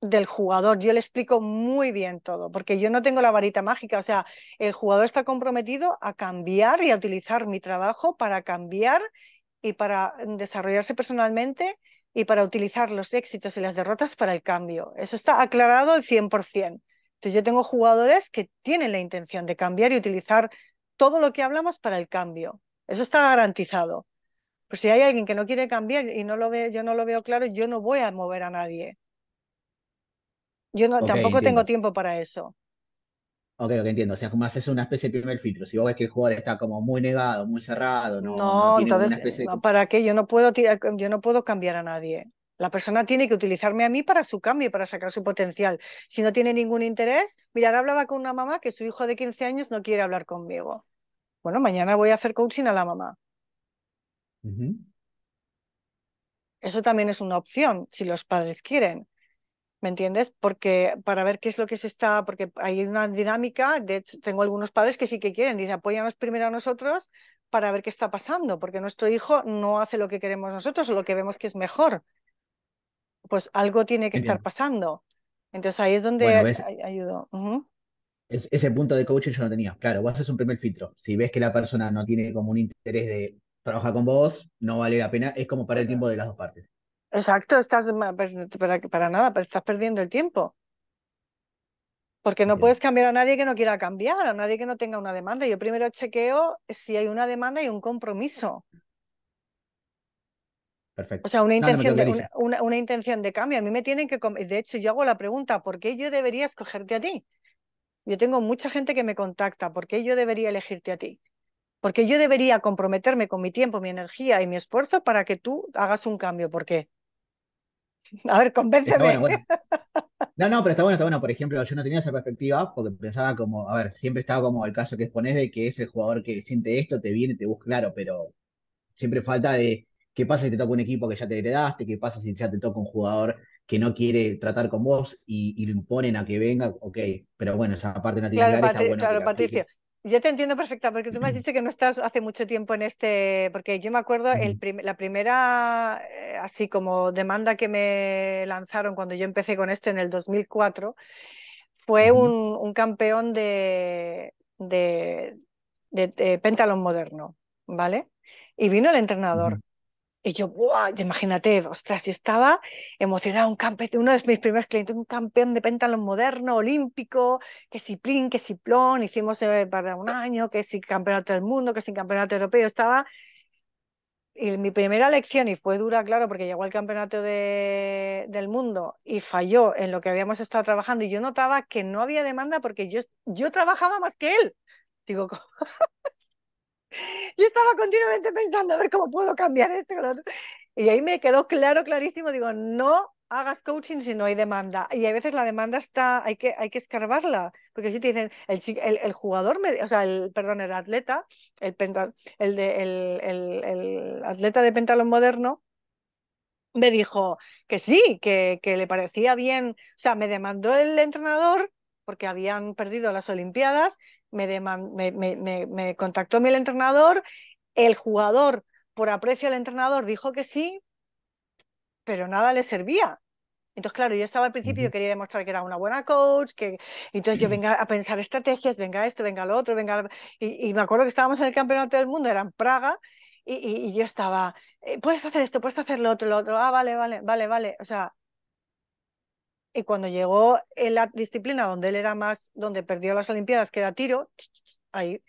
del jugador. Yo le explico muy bien todo, porque yo no tengo la varita mágica. O sea, el jugador está comprometido a cambiar y a utilizar mi trabajo para cambiar y para mm, desarrollarse personalmente y para utilizar los éxitos y las derrotas para el cambio. Eso está aclarado al 100%. Entonces yo tengo jugadores que tienen la intención de cambiar y utilizar todo lo que hablamos para el cambio. Eso está garantizado. Pues si hay alguien que no quiere cambiar y no lo ve, yo no lo veo claro, yo no voy a mover a nadie. Yo tampoco tengo tiempo para eso. Ok, ok, entiendo. O sea, como haces una especie de primer filtro. Si vos ves que el jugador está como muy negado, muy cerrado, no. No, entonces, ¿para qué? Yo no puedo yo no puedo cambiar a nadie. La persona tiene que utilizarme a mí para su cambio, para sacar su potencial. Si no tiene ningún interés, mirar, hablaba con una mamá que su hijo de 15 años no quiere hablar conmigo. Bueno, mañana voy a hacer coaching a la mamá. Eso también es una opción, si los padres quieren. ¿Me entiendes? Porque para ver qué es lo que se está, porque hay una dinámica, de tengo algunos padres que sí que quieren, Dice, apóyanos primero a nosotros para ver qué está pasando, porque nuestro hijo no hace lo que queremos nosotros o lo que vemos que es mejor pues algo tiene que estar pasando. Entonces ahí es donde ese, ayudo. Ese punto de coaching yo no tenía. Claro, vos haces un primer filtro. Si ves que la persona no tiene como un interés de trabajar con vos, no vale la pena. Es como para el tiempo de las dos partes. Exacto, estás para, para nada, pero estás perdiendo el tiempo. Porque no puedes cambiar a nadie que no quiera cambiar, a nadie que no tenga una demanda. Yo primero chequeo si hay una demanda y un compromiso. O sea, una intención, de, una, intención de cambio. A mí me tienen que... De hecho, yo hago la pregunta, ¿por qué yo debería escogerte a ti? Yo tengo mucha gente que me contacta, ¿por qué yo debería elegirte a ti? ¿Por qué yo debería comprometerme con mi tiempo, mi energía y mi esfuerzo para que tú hagas un cambio? ¿Por qué? [laughs] A ver, convénceme. No, no, pero está bueno, está bueno. Por ejemplo, yo no tenía esa perspectiva porque pensaba como, a ver, siempre estaba como el caso que expones de que es el jugador que siente esto, te viene, te busca, claro, pero siempre falta de ¿Qué pasa si te toca un equipo que ya te heredaste? ¿Qué pasa si ya te toca un jugador que no quiere tratar con vos y, lo imponen a que venga? Ok, pero bueno, esa parte no tiene claro, está claro Patricio. Yo te entiendo perfectamente, porque tú me has [clears throat] dicho que no estás hace mucho tiempo en este, porque yo me acuerdo la primera, eh, así como demanda que me lanzaron cuando yo empecé con esto en el 2004, fue un, campeón de, de, Pentalón moderno, ¿vale? Y vino el entrenador. Y yo, ¡buah! imagínate, ostras, yo estaba emocionada, un campeón, uno de mis primeros clientes, un campeón de pentalón moderno, olímpico, que si plin, que si plon, hicimos eh, para un año, que si campeonato del mundo, que si campeonato europeo, estaba... Y mi primera lección, y fue dura, claro, porque llegó al campeonato de, del mundo y falló en lo que habíamos estado trabajando, y yo notaba que no había demanda porque yo, yo trabajaba más que él. Digo, [laughs] Yo estaba continuamente pensando a ver cómo puedo cambiar este color. Y ahí me quedó claro, clarísimo, digo, no hagas coaching si no hay demanda. Y a veces la demanda está, hay que, hay que escarbarla, porque si te dicen, el, jugador, o sea, el, perdón, el atleta, el, el, de, el, atleta de pentalón moderno, me dijo que sí, que, que le parecía bien, o sea, me demandó el entrenador porque habían perdido las Olimpiadas me, contactó a mí el entrenador, el jugador, por aprecio al entrenador, dijo que sí, pero nada le servía. Entonces, claro, yo estaba al principio, yo quería demostrar que era una buena coach, que entonces yo [clears throat] venga a pensar estrategias, venga esto, venga lo otro, venga... Y, me acuerdo que estábamos en el Campeonato del Mundo, era en Praga, y, y yo estaba, eh, puedes hacer esto, puedes hacer lo otro, lo otro, ah, vale, vale, vale, vale. O sea, y cuando llegó en la disciplina donde él era más, donde perdió las Olimpiadas, que era tiro, ahí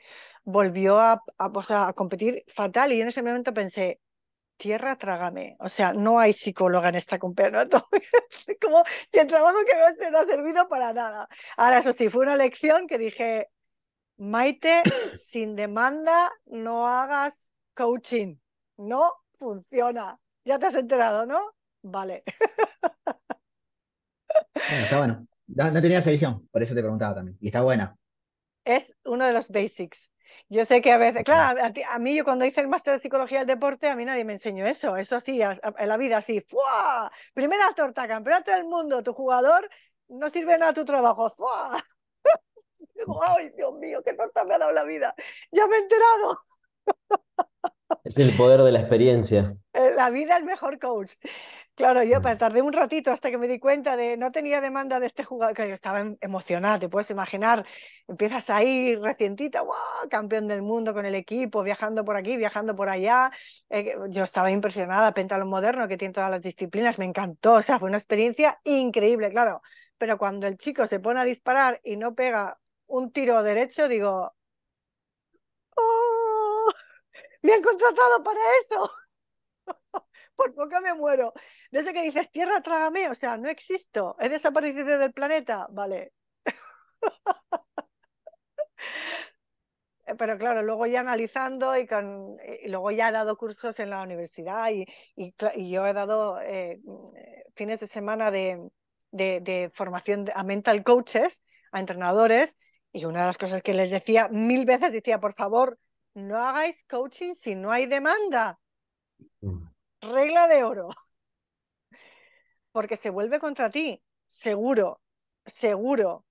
volvió a, a, competir fatal. Y en ese momento pensé, tierra, trágame. O sea, no hay psicóloga en esta compañía. [laughs] Como si el trabajo que veo se no ha servido para nada. Ahora, eso sí, fue una lección que dije, Maite, [coughs] sin demanda no hagas coaching. No funciona. Ya te has enterado, ¿no? Vale. [laughs] está bueno. No, tenía selección por eso te preguntaba también. Y está buena. Es uno de los basics. Yo sé que a veces, claro, a, mí yo cuando hice el máster de psicología del deporte, a mí nadie me enseñó eso, eso sí, en la vida así, ¡fua! Primera torta, campeonato del mundo, tu jugador no sirve nada tu trabajo, ¡fua! [laughs] ay, Dios mío, qué torta me ha dado la vida, ya me he enterado. Es el poder de la experiencia. Eh, la vida el mejor coach. Claro, yo mm. tardé un ratito hasta que me di cuenta de no tenía demanda de este jugador, que yo estaba em, emocionada, te puedes imaginar, empiezas ahí recientita, campeón del mundo con el equipo, viajando por aquí, viajando por allá. Eh, yo estaba impresionada, Pentalón Moderno, que tiene todas las disciplinas, me encantó, o sea, fue una experiencia increíble, claro. Pero cuando el chico se pone a disparar y no pega un tiro derecho, digo, me han contratado para eso. [laughs] Por poco me muero. Desde que dices, tierra, trágame, o sea, no existo, he desaparecido del planeta, vale. [laughs] Eh, pero claro, luego ya analizando y, con, luego ya he dado cursos en la universidad y, yo he dado eh, mm, fines de semana de formación a mental coaches, a entrenadores, y una de las cosas que les decía mil veces, decía, por favor, no hagáis coaching si no hay demanda. Mm. Regla de oro. Porque se vuelve contra ti, seguro, seguro.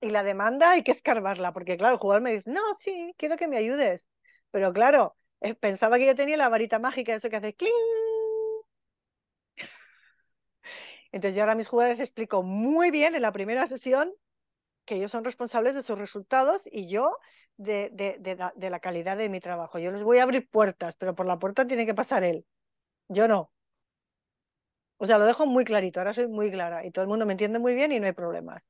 Y la demanda hay que escarbarla, porque claro, el jugador me dice, no, sí, quiero que me ayudes. Pero claro, eh, pensaba que yo tenía la varita mágica, eso que hace cling. [laughs] Entonces yo ahora a mis jugadores explico muy bien en la primera sesión que ellos son responsables de sus resultados y yo de, la, calidad de mi trabajo. Yo les voy a abrir puertas, pero por la puerta tiene que pasar él. Yo no. O sea, lo dejo muy clarito, ahora soy muy clara y todo el mundo me entiende muy bien y no hay problemas.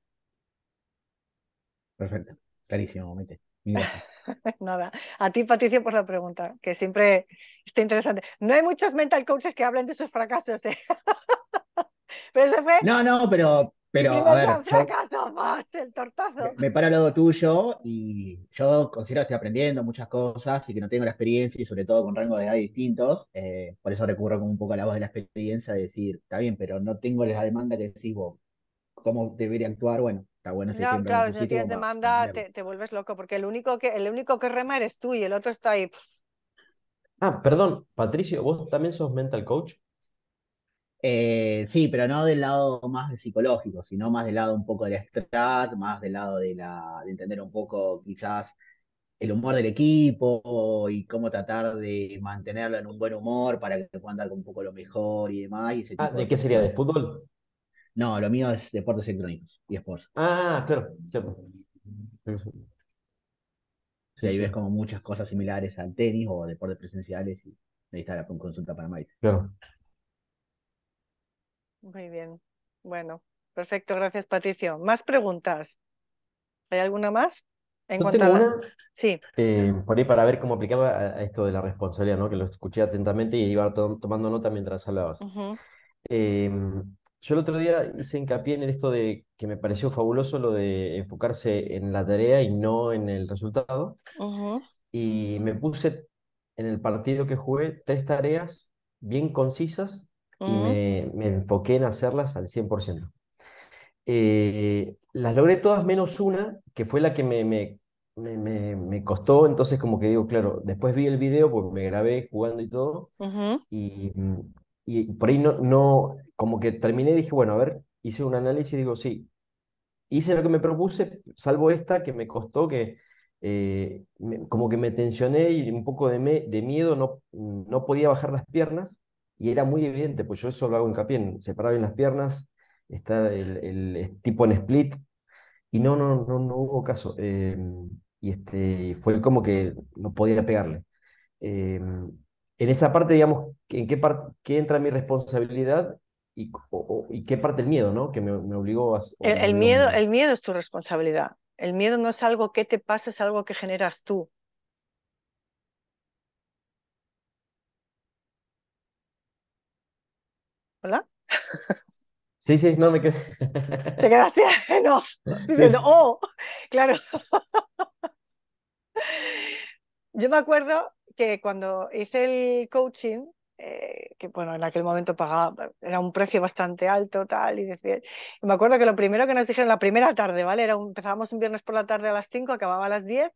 Perfecto, clarísimo, mete. [laughs] Nada. A ti, Patricio, por la pregunta, que siempre está interesante. No hay muchos mental coaches que hablen de sus fracasos, ¿eh? [laughs] pero fue... No, no, pero pero, a ver, [laughs] me para lo tuyo y yo considero que estoy aprendiendo muchas cosas y que no tengo la experiencia y sobre todo con rangos de edad distintos. Eh, por eso recurro como un poco a la voz de la experiencia de decir, está bien, pero no tengo la demanda que decís vos. ¿Cómo debería actuar? Bueno, está bueno. Si no, claro, si no tienes demanda te, vuelves loco porque el único, que, el único que rema eres tú y el otro está ahí. Ah, perdón, Patricio, ¿vos también sos mental coach? Eh, sí, pero no del lado más psicológico, sino más del lado un poco de la strat, más del lado de, la, entender un poco quizás el humor del equipo y cómo tratar de mantenerlo en un buen humor para que puedan dar un poco lo mejor y demás. ah, ¿de qué sería? ¿De fútbol? No, lo mío es deportes electrónicos y esports. Ah, claro, cierto. Sí, ahí ves como muchas cosas similares al tenis o deportes presenciales y ahí está consulta para Mike. Claro. Muy bien. Bueno, perfecto. Gracias, Patricio. ¿Más preguntas? ¿Hay alguna más? En sí. Eh, por ahí para ver cómo aplicaba a esto de la responsabilidad, ¿no? que lo escuché atentamente y iba tomando nota mientras hablabas. Em, yo el otro día hice hincapié en esto de que me pareció fabuloso lo de enfocarse en la tarea y no en el resultado. Y me puse en el partido que jugué tres tareas bien concisas y me, enfoqué en hacerlas al 100%. Eh, las logré todas menos una, que fue la que me, me, me, costó, entonces como que digo, claro, después vi el video, porque me grabé jugando y todo, y, mm, y, por ahí no, como que terminé dije, bueno, a ver, hice un análisis y digo, sí, hice lo que me propuse, salvo esta que me costó, que eh, como que me tensioné y un poco de, de miedo, no, no podía bajar las piernas. Y era muy evidente, pues yo eso lo hago hincapié en separar en las piernas, estar el, tipo en split, y no, no, no, no hubo caso. Em, y este, fue como que no podía pegarle. Em, en esa parte, digamos, ¿en qué parte qué entra mi responsabilidad y, y, qué parte el miedo, ¿no? Que me, obligó a... El, miedo, el miedo es tu responsabilidad. El miedo no es algo que te pasa, es algo que generas tú. ¿Hola? Sí, sí, no me quedé. Te quedaste [laughs] no, diciendo, oh, claro. Yo me acuerdo que cuando hice el coaching, eh, que bueno, en aquel momento pagaba, era un precio bastante alto, tal, y, decía, me acuerdo que lo primero que nos dijeron la primera tarde, ¿vale? Era empezábamos un viernes por la tarde a las 5, acababa a las 10,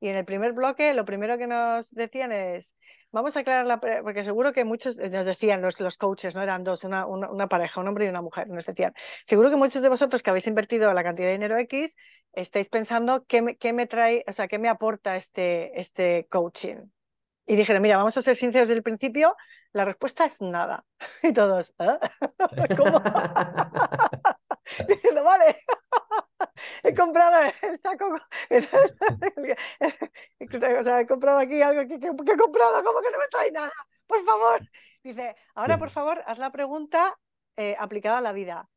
y en el primer bloque lo primero que nos decían es, Vamos a aclarar, la, porque seguro que muchos eh, nos decían, los, coaches, no eran dos, una, una, pareja, un hombre y una mujer, nos decían, seguro que muchos de vosotros que habéis invertido la cantidad de dinero X, estáis pensando qué me, me trae, o sea, qué me aporta este, este coaching. Y dijeron, mira, vamos a ser sinceros desde el principio, la respuesta es nada. [laughs] Y todos, ¿eh? [laughs] ¿cómo? [laughs] [laughs] diciendo, vale, [laughs] he comprado el saco, [laughs] he comprado aquí algo que, he comprado, ¿cómo que no me trae nada? Por favor. Dice, ahora por favor, haz la pregunta eh, aplicada a la vida.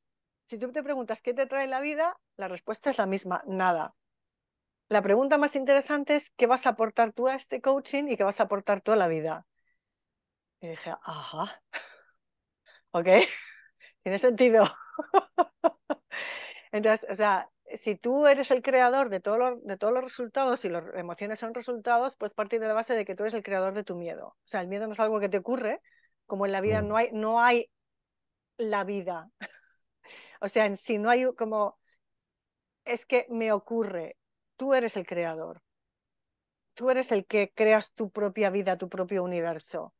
Si tú te preguntas qué te trae la vida, la respuesta es la misma, nada. La pregunta más interesante es qué vas a aportar tú a este coaching y qué vas a aportar tú a la vida. Y dije, ajá, ok, tiene sentido. Entonces, o sea, si tú eres el creador de, todo de todos los resultados y las emociones son resultados, pues partir de la base de que tú eres el creador de tu miedo. O sea, el miedo no es algo que te ocurre, como en la vida no hay, no hay la vida. [laughs] o sea, si no hay como, es que me ocurre, tú eres el creador. Tú eres el que creas tu propia vida, tu propio universo.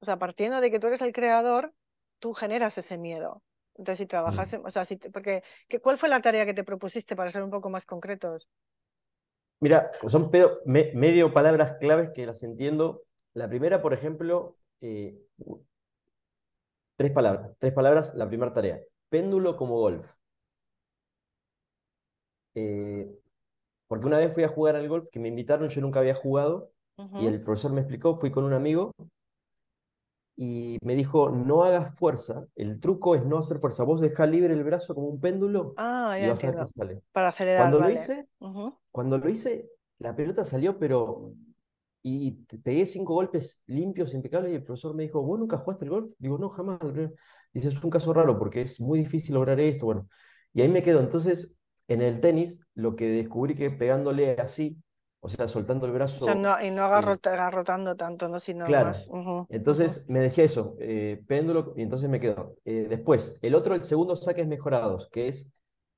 O sea, partiendo de que tú eres el creador, tú generas ese miedo. Entonces, si mm. trabajas, o sea, porque ¿cuál fue la tarea que te propusiste para ser un poco más concretos? Mira, son medio palabras claves que las entiendo. La primera, por ejemplo, eh, tres palabras. Tres palabras, la primera tarea. Péndulo como golf. Eh, porque una vez fui a jugar al golf que me invitaron, yo nunca había jugado, y el profesor me explicó, fui con un amigo y me dijo, no hagas fuerza, el truco es no hacer fuerza, vos dejá libre el brazo como un péndulo ah, ya Para acelerar, cuando lo hice, cuando lo hice, la pelota salió, pero y pegué cinco golpes limpios, impecables, y el profesor me dijo, ¿vos nunca jugaste el golf? Digo, no, jamás. Dice, es un caso raro porque es muy difícil lograr esto, bueno. Y ahí me quedo. Entonces, en el tenis, lo que descubrí que pegándole así, o sea, soltando el brazo. no, y no agarrotando eh, tanto, ¿no? Sino más. Entonces me decía eso, eh, péndulo, y entonces me quedo. Eh, después, el otro, el segundo saque es mejorado, que es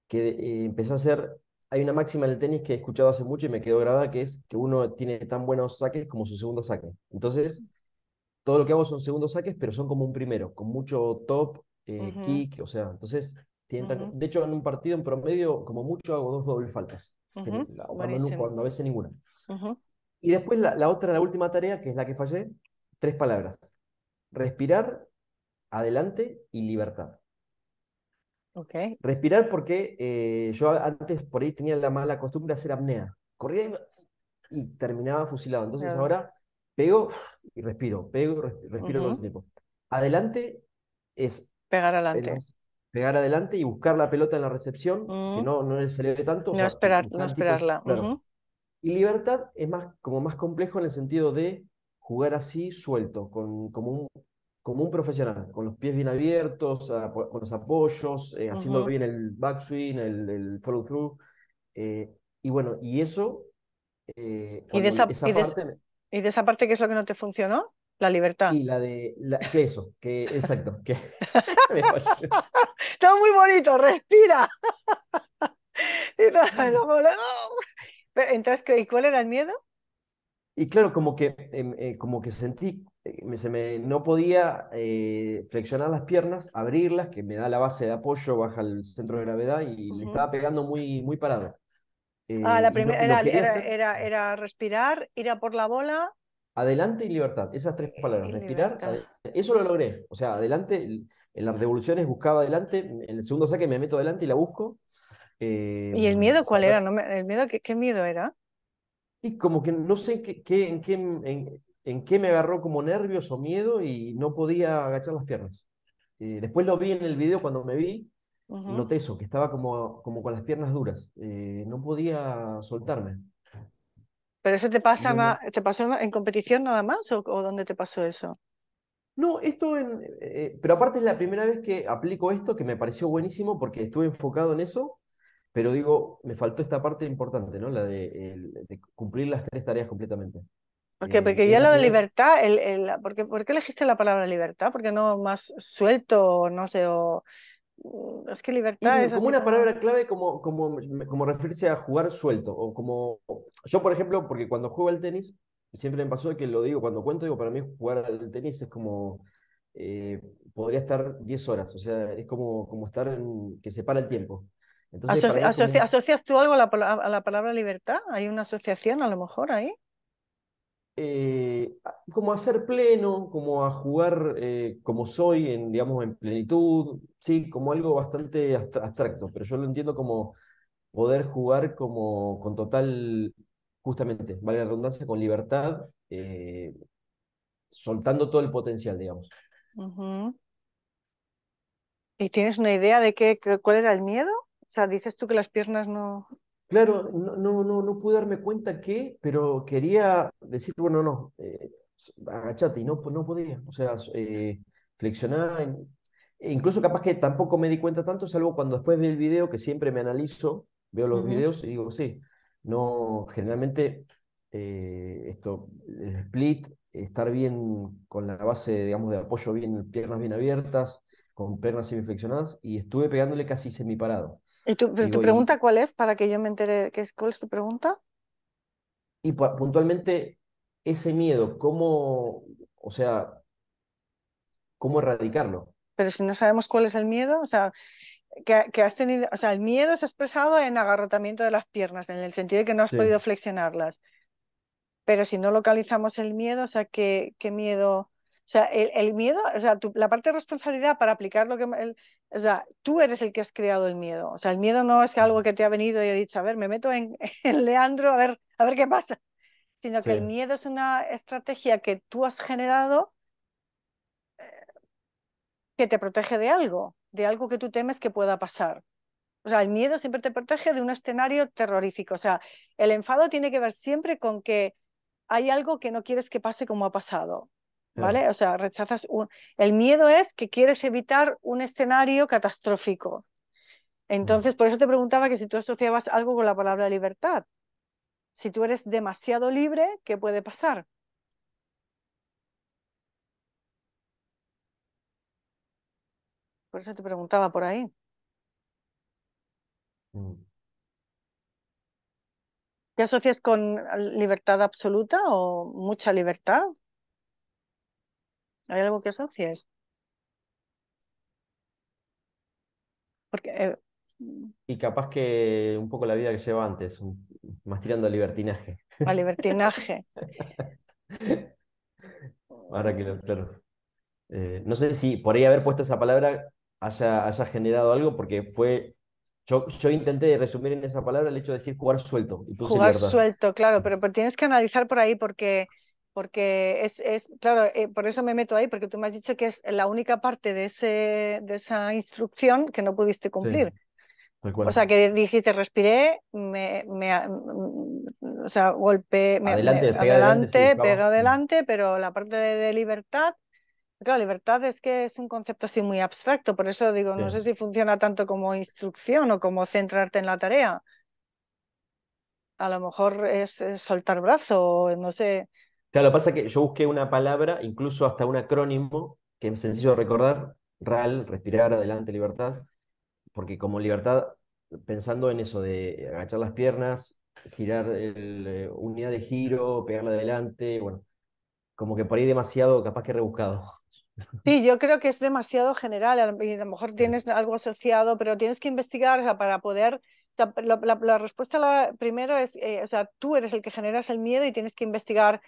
que empecé empezó a hacer. Hay una máxima en el tenis que he escuchado hace mucho y me quedó grabada, que es que uno tiene tan buenos saques como su segundo saque. Entonces, todo lo que hago son segundos saques, pero son como un primero, con mucho top, kick, o sea, entonces, tienen de hecho en un partido en promedio como mucho hago dos doble faltas no, ninguna. Y después la, otra, la última tarea, que es la que fallé, tres palabras. Respirar, adelante y libertad. Okay. Respirar porque eh, yo antes por ahí tenía la mala costumbre de hacer apnea. Corría y, terminaba fusilado. Entonces ahora pego y respiro, pego y respiro, todo el tiempo. Adelante es... Pegar adelante pegar adelante y buscar la pelota en la recepción, que mm. no, no se le tanto. No, no esperarla. Y libertad es más, como más complejo en el sentido de jugar así suelto, con, como, un, como un profesional, con los pies bien abiertos, con los apoyos, eh, haciendo bien el backswing, el, follow-through. Eh, y bueno, y eso... Eh, ¿Y, de esa, y, de, ¿Y de esa parte qué es lo que no te funcionó? La libertad. Y la de. que eso, que exacto. Que, [laughs] [laughs] Está muy bonito, respira. [laughs] y ¡oh! entonces, ¿cuál era el miedo? Y claro, como que, em, eh, como que sentí, eh, se me, no podía eh, flexionar las piernas, abrirlas, que me da la base de apoyo, baja el centro de gravedad y le estaba pegando muy, muy parado. ah, la primera era, era, era respirar, ir a por la bola, Adelante y libertad, esas tres eh, palabras, respirar, eso lo logré. O sea, adelante, en las revoluciones buscaba adelante, en el segundo saque me meto adelante y la busco. ¿Y el em, miedo cuál era? ¿No ¿El miedo qué, miedo era? Y como que no sé qué, en, qué, en, qué me agarró como nervios o miedo y no podía agachar las piernas. Eh, después lo vi en el video cuando me vi, noté eso, que estaba como, como con las piernas duras, eh, no podía soltarme. ¿Pero eso te pasa, pasó en competición nada más o, dónde te pasó eso? No, esto en... Eh, eh, pero aparte es la primera vez que aplico esto, que me pareció buenísimo porque estuve enfocado en eso, pero digo, me faltó esta parte importante, ¿no? La de, cumplir las tres tareas completamente. Ok, eh, porque ya lo de libertad, ¿por, qué, elegiste la palabra libertad? qué no más suelto, no sé, o Mm, es que libertad es. Como una palabra clave, como, como, como referirse a jugar suelto. O como. Yo, por ejemplo, porque cuando juego al tenis, siempre me pasó que lo digo, cuando cuento, digo, para mí jugar al tenis es como. Eh, podría estar 10 horas. O sea, es como, como estar en. que para el tiempo. Entonces, ¿Asocias tú algo a la palabra libertad? ¿Hay una asociación a lo mejor ahí? Eh, como a ser pleno, como a jugar eh, como soy, en, digamos, en plenitud, sí, como algo bastante abstracto, pero yo lo entiendo como poder jugar como con total, justamente, vale la redundancia, con libertad, eh, soltando todo el potencial, digamos. ¿Y tienes una idea de qué, cuál era el miedo? O sea, dices tú que las piernas no... Claro, no, no, no, no pude darme cuenta qué, pero quería decir, bueno, no, eh, agachate, y no, pues, no podía. O sea, eh, flexionar, e incluso capaz que tampoco me di cuenta tanto, salvo cuando después vi el video, que siempre me analizo, veo los videos y digo, sí, no, generalmente eh, esto, el split, estar bien con la base, digamos, de apoyo bien, piernas bien abiertas, con piernas semiflexionadas y estuve pegándole casi semi ¿Y tu, pregunta cuál es? Para que yo me entere, ¿qué, ¿cuál es tu pregunta? Y puntualmente, ese miedo, ¿cómo, o sea, cómo erradicarlo? Pero si no sabemos cuál es el miedo, o sea, que, que, has tenido, o sea, el miedo se ha expresado en agarrotamiento de las piernas, en el sentido de que no has podido flexionarlas. Pero si no localizamos el miedo, o sea, ¿qué, qué miedo? O sea, el, miedo, o sea, la parte de responsabilidad para aplicar lo que... o sea, tú eres el que has creado el miedo. O sea, el miedo no es algo que te ha venido y ha dicho, a ver, me meto en, [laughs] Leandro, a ver, a ver qué pasa. Sino que el miedo es una estrategia que tú has generado eh, que te protege de algo, de algo que tú temes que pueda pasar. O sea, el miedo siempre te protege de un escenario terrorífico. O sea, el enfado tiene que ver siempre con que hay algo que no quieres que pase como ha pasado. ¿vale? O sea, rechazas un... El miedo es que quieres evitar un escenario catastrófico. Mm. Entonces, por eso te preguntaba que si tú asociabas algo con la palabra libertad. Si tú eres demasiado libre, ¿qué puede pasar? Por eso te preguntaba por ahí. Mm. ¿Te asocias con libertad absoluta o mucha libertad? ¿Hay algo que asocies? Porque, eh, mm. y capaz que un poco la vida que lleva antes, más tirando al libertinaje. Al libertinaje. [laughs] Ahora que claro. Eh, no sé si por ahí haber puesto esa palabra haya, haya generado algo, porque fue. Yo, yo, intenté resumir en esa palabra el hecho de decir jugar suelto. jugar suelto, claro, pero, pero, tienes que analizar por ahí, porque porque es, es claro, eh, por eso me meto ahí, porque tú me has dicho que es la única parte de, ese, de esa instrucción que no pudiste cumplir. O sea, que dijiste, respiré, me, me, ah, mm, o sea, golpe, me, adelante, adelante, pero la parte de, libertad, claro, libertad es que es un concepto así muy abstracto, por eso digo, no sé si funciona tanto como instrucción o como centrarte en la tarea. A lo mejor es, es soltar brazo, no sé. Claro, lo que pasa es que yo busqué una palabra, incluso hasta un acrónimo, que es sencillo de recordar, RAL, respirar, adelante, libertad, porque como libertad, pensando en eso de agachar las piernas, girar eh, unidad de giro, pegarla adelante, bueno, como que por ahí demasiado, capaz que rebuscado. Sí, yo creo que es demasiado general y a lo mejor tienes algo asociado, pero tienes que investigar para poder... La, respuesta la, primero es, eh, o sea, tú eres el que generas el miedo y tienes que investigar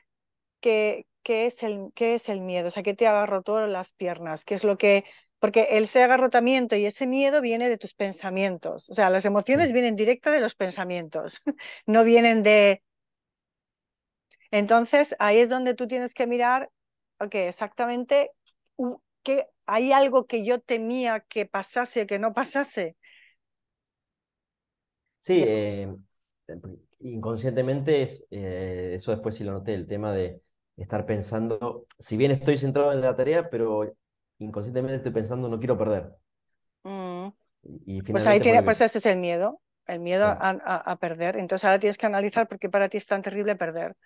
qué, es el, qué es el miedo, o sea, qué te agarro todas las piernas, qué es lo que... Porque ese agarrotamiento y ese miedo viene de tus pensamientos. O sea, las emociones vienen directa de los pensamientos, [laughs] no vienen de... Entonces, ahí es donde tú tienes que mirar, ok, exactamente, ¿hay algo que yo temía que pasase, o que no pasase? Sí, eh, inconscientemente es, eh, eso después sí lo noté, el tema de estar pensando, si bien estoy centrado en la tarea, pero inconscientemente estoy pensando, no quiero perder. Mm. Y pues ahí tiene, pues ese es el miedo, el miedo a, perder. Entonces ahora tienes que analizar por qué para ti es tan terrible perder.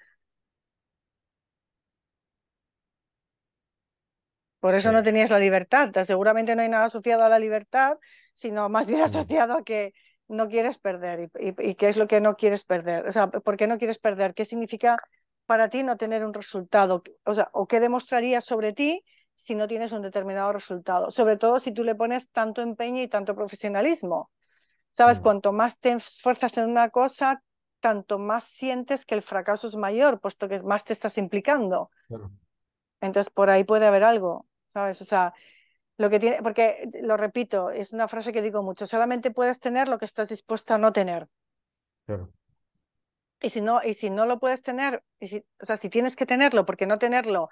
Por eso no tenías la libertad. Seguramente no hay nada asociado a la libertad, sino más bien [laughs] asociado a que no quieres perder. ¿Y, y qué es lo que no quieres perder? O sea, ¿por qué no quieres perder? ¿Qué significa para ti no tener un resultado? O sea, ¿o qué demostraría sobre ti si no tienes un determinado resultado? Sobre todo si tú le pones tanto empeño y tanto profesionalismo. ¿Sabes? Cuanto más te esfuerzas en una cosa, tanto más sientes que el fracaso es mayor, puesto que más te estás implicando. Entonces, por ahí puede haber algo, ¿sabes? O sea, lo que tiene, porque lo repito, es una frase que digo mucho, solamente puedes tener lo que estás dispuesto a no tener. Y si no, y si no lo puedes tener, o sea, si tienes que tenerlo, porque no tenerlo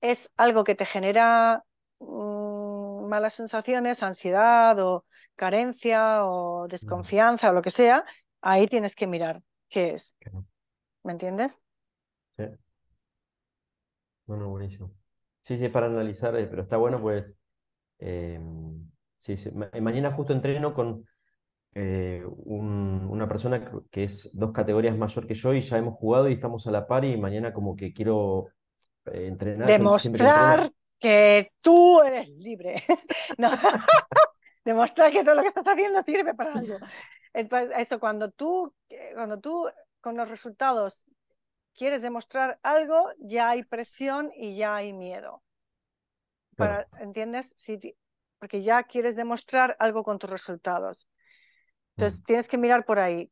es algo que te genera mm, malas sensaciones, ansiedad o carencia o desconfianza o lo que sea, ahí tienes que mirar qué es. ¿Me entiendes? Sí. Bueno, buenísimo. Sí, sí, para analizar, eh, pero está bueno, pues. Em, sí, sí. Eh, mañana justo entreno con, eh, una persona que, es dos categorías mayor que yo y ya hemos jugado y estamos a la par y mañana como que quiero eh, entrenar. Demostrar que tú eres libre. [laughs] [laughs] Demostrar que todo lo que estás haciendo sirve para algo. Entonces, eso, cuando tú, eh, cuando tú con los resultados quieres demostrar algo, ya hay presión y ya hay miedo. Para, ¿Entiendes? porque ya quieres demostrar algo con tus resultados. Entonces, mm. tienes que mirar por ahí.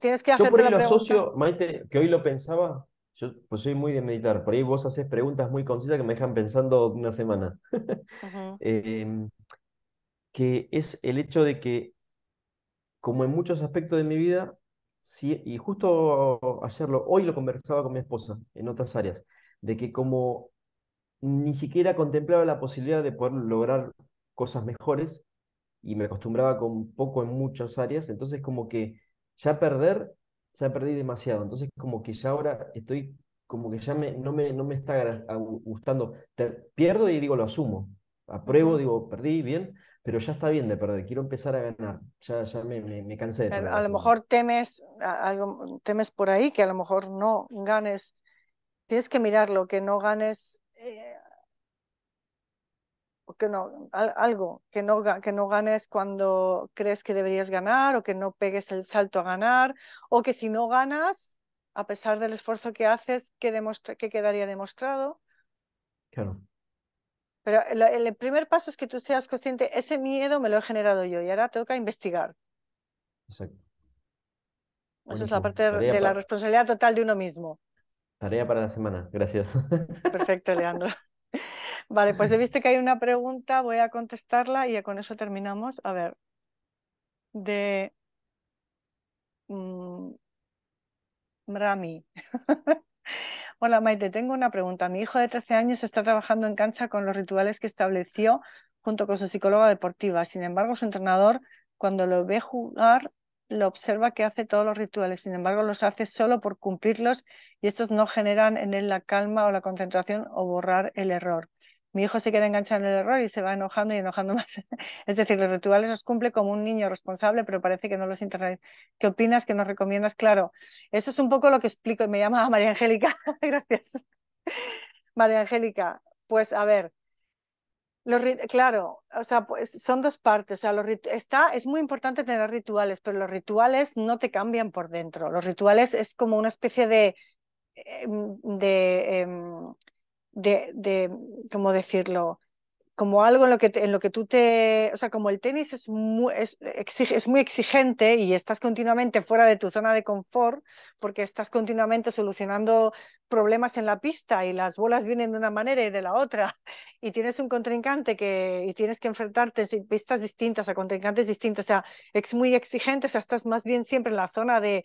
Tienes que yo por ahí lo asocio, Maite, que hoy lo pensaba, yo pues soy muy de meditar, por ahí vos haces preguntas muy concisas que me dejan pensando una semana. [laughs] Em, que es el hecho de que, como en muchos aspectos de mi vida, y justo hacerlo. hoy lo conversaba con mi esposa en otras áreas, de que como ni siquiera contemplaba la posibilidad de poder lograr cosas mejores, y me acostumbraba con poco en muchas áreas, entonces como que ya perder, ya perdí demasiado, entonces como que ya ahora estoy, como que ya me, no, me, no me está gustando, pierdo y digo lo asumo, apruebo, digo perdí, bien, pero ya está bien de perder, quiero empezar a ganar, ya, ya me, me, cansé. a lo mejor temes, algo, temes por ahí que a lo mejor no ganes, tienes que mirar lo que no ganes. Eh, que no, algo que no, que no ganes cuando crees que deberías ganar o que no pegues el salto a ganar o que si no ganas, a pesar del esfuerzo que haces, que, quedaría demostrado. Claro. Pero el, primer paso es que tú seas consciente, ese miedo me lo he generado yo y ahora toca investigar. Exacto. Eso es la parte de la responsabilidad total de uno mismo. Tarea para la semana, gracias. [laughs] Perfecto, Leandro. Vale, pues he [laughs] visto que hay una pregunta, voy a contestarla y con eso terminamos. A ver, de mm, [laughs] Hola Maite, tengo una pregunta. Mi hijo de 13 años está trabajando en cancha con los rituales que estableció junto con su psicóloga deportiva. Sin embargo, su entrenador, cuando lo ve jugar, lo observa que hace todos los rituales, sin embargo los hace solo por cumplirlos y estos no generan en él la calma o la concentración o borrar el error mi hijo se queda enganchado en el error y se va enojando y enojando [laughs] más. es decir, los rituales los cumple como un niño responsable, pero parece que no los internaliza. ¿Qué opinas? ¿Qué nos recomiendas? Claro, eso es un poco lo que explico y me llama [laughs] María Angélica. [laughs] Gracias. María Angélica, pues a ver, claro, o sea, pues son dos partes. O sea, los, está, es muy importante tener rituales, pero los rituales no te cambian por dentro. Los rituales es como una especie de, em, de em, de, ¿cómo decirlo? Como algo en lo que, en lo que tú te, o sea, como el tenis es muy, es, es muy exigente y estás continuamente fuera de tu zona de confort porque estás continuamente solucionando problemas en la pista y las bolas vienen de una manera y de la otra [laughs] y tienes un contrincante que y tienes que enfrentarte en pistas distintas a contrincantes distintos, o sea, es muy exigente, o sea, estás más bien siempre en la zona de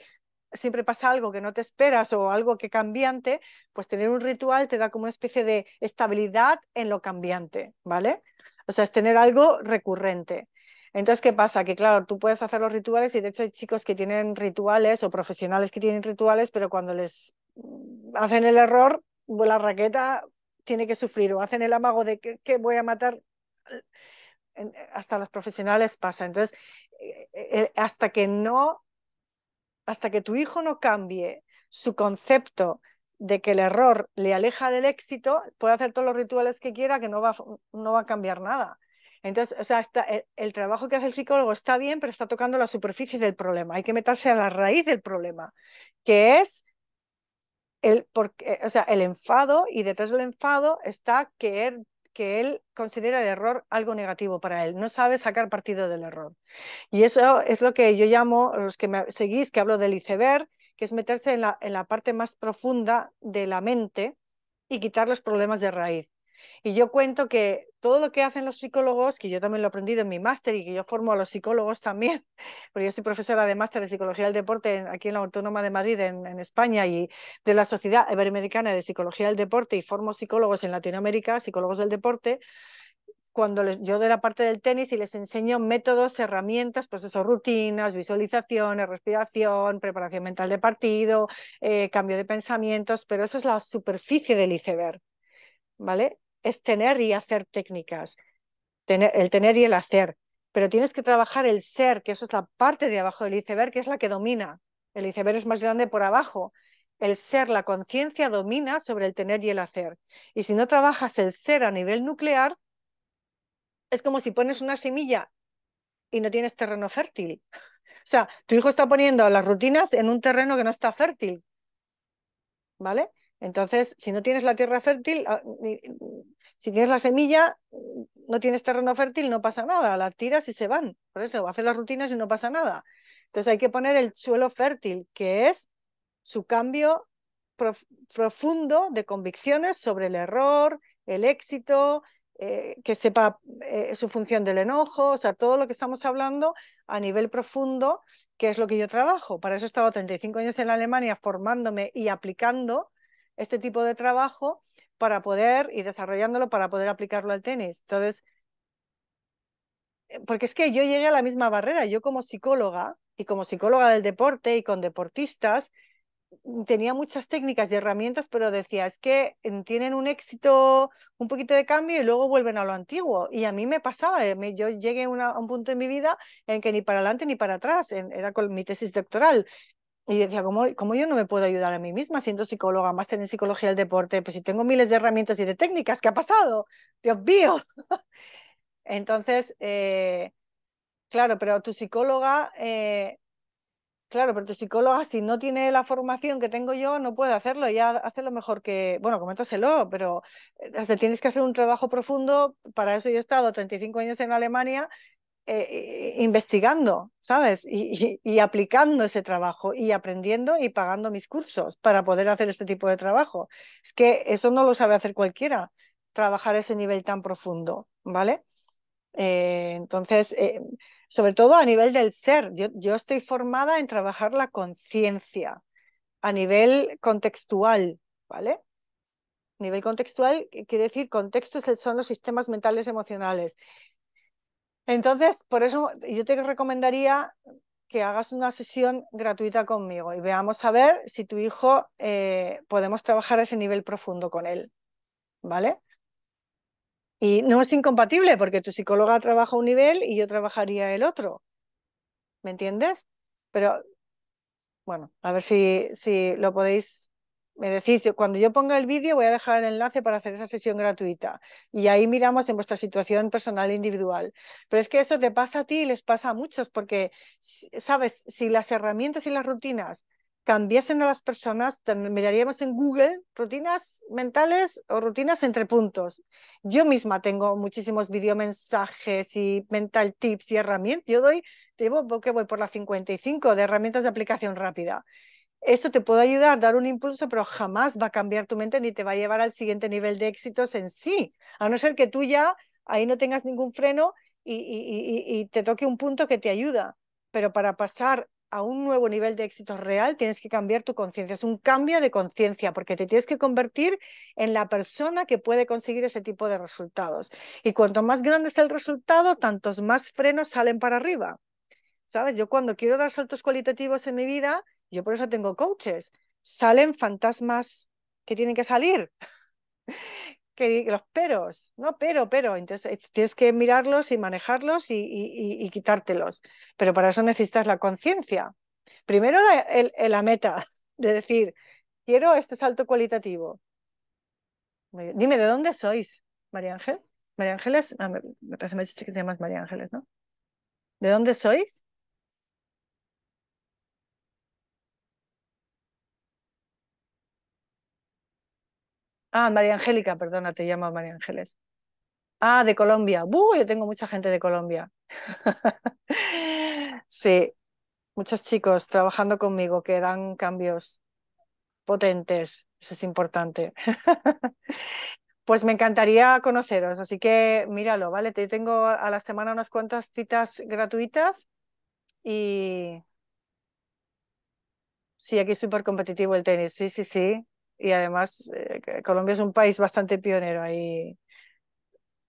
siempre pasa algo que no te esperas o algo que cambiante, pues tener un ritual te da como una especie de estabilidad en lo cambiante, ¿vale? O sea, es tener algo recurrente. Entonces, ¿qué pasa? Que claro, tú puedes hacer los rituales y de hecho hay chicos que tienen rituales o profesionales que tienen rituales, pero cuando les mm, hacen el error, pues la raqueta tiene que sufrir o hacen el amago de que, que voy a matar. Hasta los profesionales pasa. Entonces, eh, eh, eh, hasta que no hasta que tu hijo no cambie su concepto de que el error le aleja del éxito, puede hacer todos los rituales que quiera, que no va, no va a cambiar nada. Entonces, o sea, el, trabajo que hace el psicólogo está bien, pero está tocando la superficie del problema. Hay que meterse a la raíz del problema, que es el, porque, o sea, el enfado, y detrás del enfado está querer que él considera el error algo negativo para él, no sabe sacar partido del error. Y eso es lo que yo llamo, los que me seguís, que hablo del iceberg, que es meterse en la, en la parte más profunda de la mente y quitar los problemas de raíz. Y yo cuento que todo lo que hacen los psicólogos, que yo también lo he aprendido en mi máster y que yo formo a los psicólogos también, [laughs] porque yo soy profesora de máster de psicología del deporte aquí en la Autónoma de Madrid, en, España, y de la Sociedad Iberoamericana de Psicología del Deporte, y formo psicólogos en Latinoamérica, psicólogos del deporte, cuando yo de la parte del tenis y les enseño métodos, herramientas, procesos, pues rutinas, visualizaciones, respiración, preparación mental de partido, eh, cambio de pensamientos, pero eso es la superficie del iceberg. ¿Vale? es tener y hacer técnicas, el tener y el hacer, pero tienes que trabajar el ser, que eso es la parte de abajo del iceberg, que es la que domina. El iceberg es más grande por abajo. El ser, la conciencia domina sobre el tener y el hacer. Y si no trabajas el ser a nivel nuclear, es como si pones una semilla y no tienes terreno fértil. [laughs] O sea, tu hijo está poniendo las rutinas en un terreno que no está fértil. ¿Vale? Entonces, si no tienes la tierra fértil, ah, si tienes la semilla, no tienes terreno fértil, no pasa nada, las tiras y se van. Por eso, haces las rutinas y no pasa nada. Entonces hay que poner el suelo fértil, que es su cambio profundo de convicciones sobre el error, el éxito, eh, que sepa eh, su función del enojo, o sea, todo lo que estamos hablando a nivel profundo, que es lo que yo trabajo. Para eso he estado 35 años en Alemania formándome y aplicando este tipo de trabajo para poder ir desarrollándolo, para poder aplicarlo al tenis. Entonces, eh, porque es que yo llegué a la misma barrera, yo como psicóloga y como psicóloga del deporte y con deportistas, mm, tenía muchas técnicas y herramientas, pero decía, es que mm, tienen un éxito, un poquito de cambio y luego vuelven a lo antiguo. Y a mí me pasaba, eh, yo llegué a un punto en mi vida en que ni para adelante ni para atrás, era con mi tesis doctoral. Y decía, ¿cómo, yo no me puedo ayudar a mí misma siendo psicóloga, más en psicología del deporte? Pues si tengo miles de herramientas y de técnicas, ¿qué ha pasado? Dios mío. [laughs] Entonces, eh, claro, pero tu psicóloga, eh, claro, pero tu psicóloga, si no tiene la formación que tengo yo, no puede hacerlo. Ya hace lo mejor que, bueno, coméntaselo, pero eh, tienes que hacer un trabajo profundo. Para eso yo he estado 35 años en Alemania eh, eh, investigando, ¿sabes? Y, aplicando ese trabajo y aprendiendo y pagando mis cursos para poder hacer este tipo de trabajo. Es que eso no lo sabe hacer cualquiera, trabajar ese nivel tan profundo, ¿vale? Eh, entonces, sobre todo a nivel del ser, yo, yo estoy formada en trabajar la conciencia a nivel contextual, ¿vale? Nivel contextual quiere decir contextos son los sistemas mentales emocionales. Entonces, por eso yo te recomendaría que hagas una sesión gratuita conmigo y veamos a ver si tu hijo eh, podemos trabajar a ese nivel profundo con él. ¿Vale? Y no es incompatible porque tu psicóloga trabaja un nivel y yo trabajaría el otro. ¿Me entiendes? Pero bueno, a ver si, si lo podéis me decís, cuando yo ponga el vídeo voy a dejar el enlace para hacer esa sesión gratuita y ahí miramos en vuestra situación personal e individual. Pero es que eso te pasa a ti y les pasa a muchos porque, sabes, si las herramientas y las rutinas cambiasen a las personas, miraríamos en Google rutinas mentales o rutinas entre puntos. Yo misma tengo muchísimos mensajes y mental tips y herramientas. Yo doy, digo, que voy por la 55 de herramientas de aplicación rápida esto te puede ayudar, dar un impulso, pero jamás va a cambiar tu mente ni te va a llevar al siguiente nivel de éxitos en sí, a no ser que tú ya ahí no tengas ningún freno y, te toque un punto que te ayuda. Pero para pasar a un nuevo nivel de éxito real, tienes que cambiar tu conciencia. Es un cambio de conciencia porque te tienes que convertir en la persona que puede conseguir ese tipo de resultados. Y cuanto más grande es el resultado, tantos más frenos salen para arriba. ¿Sabes? Yo cuando quiero dar saltos cualitativos en mi vida, yo por eso tengo coaches. Salen fantasmas que tienen que salir. [laughs] que los peros, no, pero, pero, entonces tienes que mirarlos y manejarlos y, quitártelos. Pero para eso necesitas la conciencia. Primero la, meta, [laughs] de decir, quiero este salto cualitativo. Dime, ¿de dónde sois, María Ángel? María Ángeles, ah, me, parece que se llama María Ángeles, ¿no? ¿De dónde sois? Ah, María Angélica, perdona, te llamo María Ángeles. Ah, de Colombia. ¡Buh! Yo tengo mucha gente de Colombia. [laughs] sí, muchos chicos trabajando conmigo que dan cambios potentes. Eso es importante. [laughs] pues me encantaría conoceros, así que míralo, ¿vale? Te tengo a la semana unas cuantas citas gratuitas y... Sí, aquí es súper competitivo el tenis, sí, sí, sí y además eh, Colombia es un país bastante pionero ahí.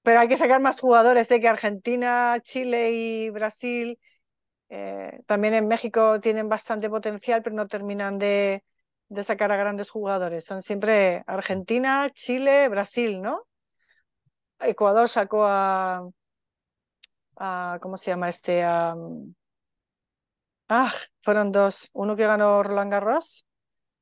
Pero hay que sacar más jugadores, sé que Argentina, Chile y Brasil, eh, también en México tienen bastante potencial, pero no terminan de, sacar a grandes jugadores. Son siempre Argentina, Chile, Brasil, ¿no? Ecuador sacó a, ¿cómo se llama este? Mm, ah, fueron dos. Uno que ganó Roland Garros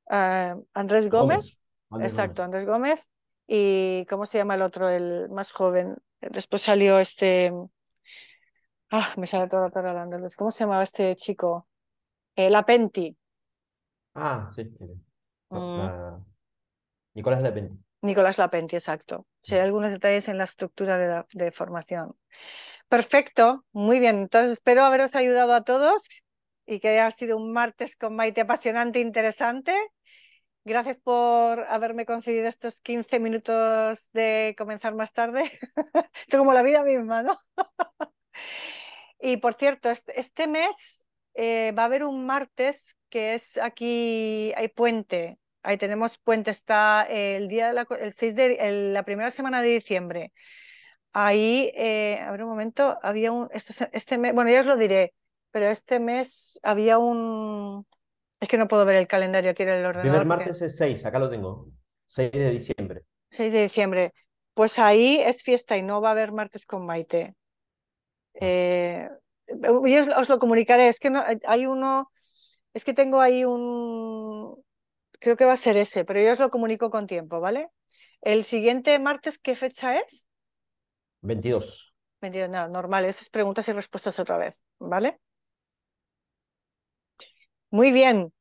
Ah, Andrés Gómez. Exacto, Andrés Gómez. Y ¿cómo se llama el otro, el más joven? Después salió este... Ah, me sale todo el Andrés, ¿Cómo se llamaba este chico? Eh, Lapenti Ah, sí. Mm. Nicolás Lapenti. Nicolás Lapenti, exacto. Sí, hay mm. algunos detalles en la estructura de, formación. Perfecto, muy bien. Entonces, espero haberos ayudado a todos y que haya sido un martes con Maite apasionante, e interesante. Gracias por haberme concedido estos 15 minutos de comenzar más tarde. [laughs] Esto como la vida misma, ¿no? [laughs] y por cierto, este, este mes eh, va a haber un martes que es aquí, hay puente. Ahí tenemos puente, está el día la, el 6 de la primera semana de diciembre. Ahí, eh, a ver un momento, había un, este, este bueno, ya os lo diré, pero este mes había un, es que no puedo ver el calendario aquí en el ordenador. primer martes es 6, acá lo tengo. 6 de diciembre. 6 de diciembre. Pues ahí es fiesta y no va a haber martes con Maite. Ah. Eh, yo os lo comunicaré. Es que no, eh, hay uno, es que tengo ahí un, creo que va a ser ese, pero yo os lo comunico con tiempo, ¿vale? El siguiente martes, ¿qué fecha es? 22. 22, no, normal, esas preguntas y respuestas otra vez, ¿vale? Muy bien,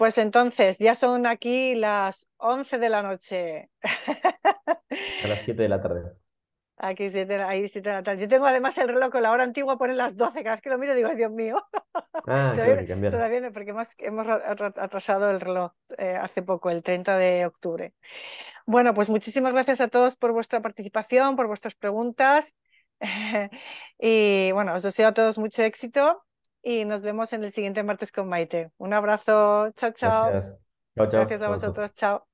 pues entonces, ya son aquí las 11 de la noche. A las 7 de la tarde. Aquí 7 ahí 7 de la tarde. Yo tengo además el reloj con la hora antigua, ponen las 12, cada vez que lo miro digo, Dios mío. [laughs] Ah, todavía, claro, todavía no, porque hemos atrasado el reloj eh, hace poco, el 30 de octubre. Bueno, pues muchísimas gracias a todos por vuestra participación, por vuestras preguntas. [laughs] y bueno, os deseo a todos mucho éxito y nos vemos en el siguiente martes con Maite. Un abrazo, chao, chao. Gracias, chao, chao. Gracias a vosotros, chao.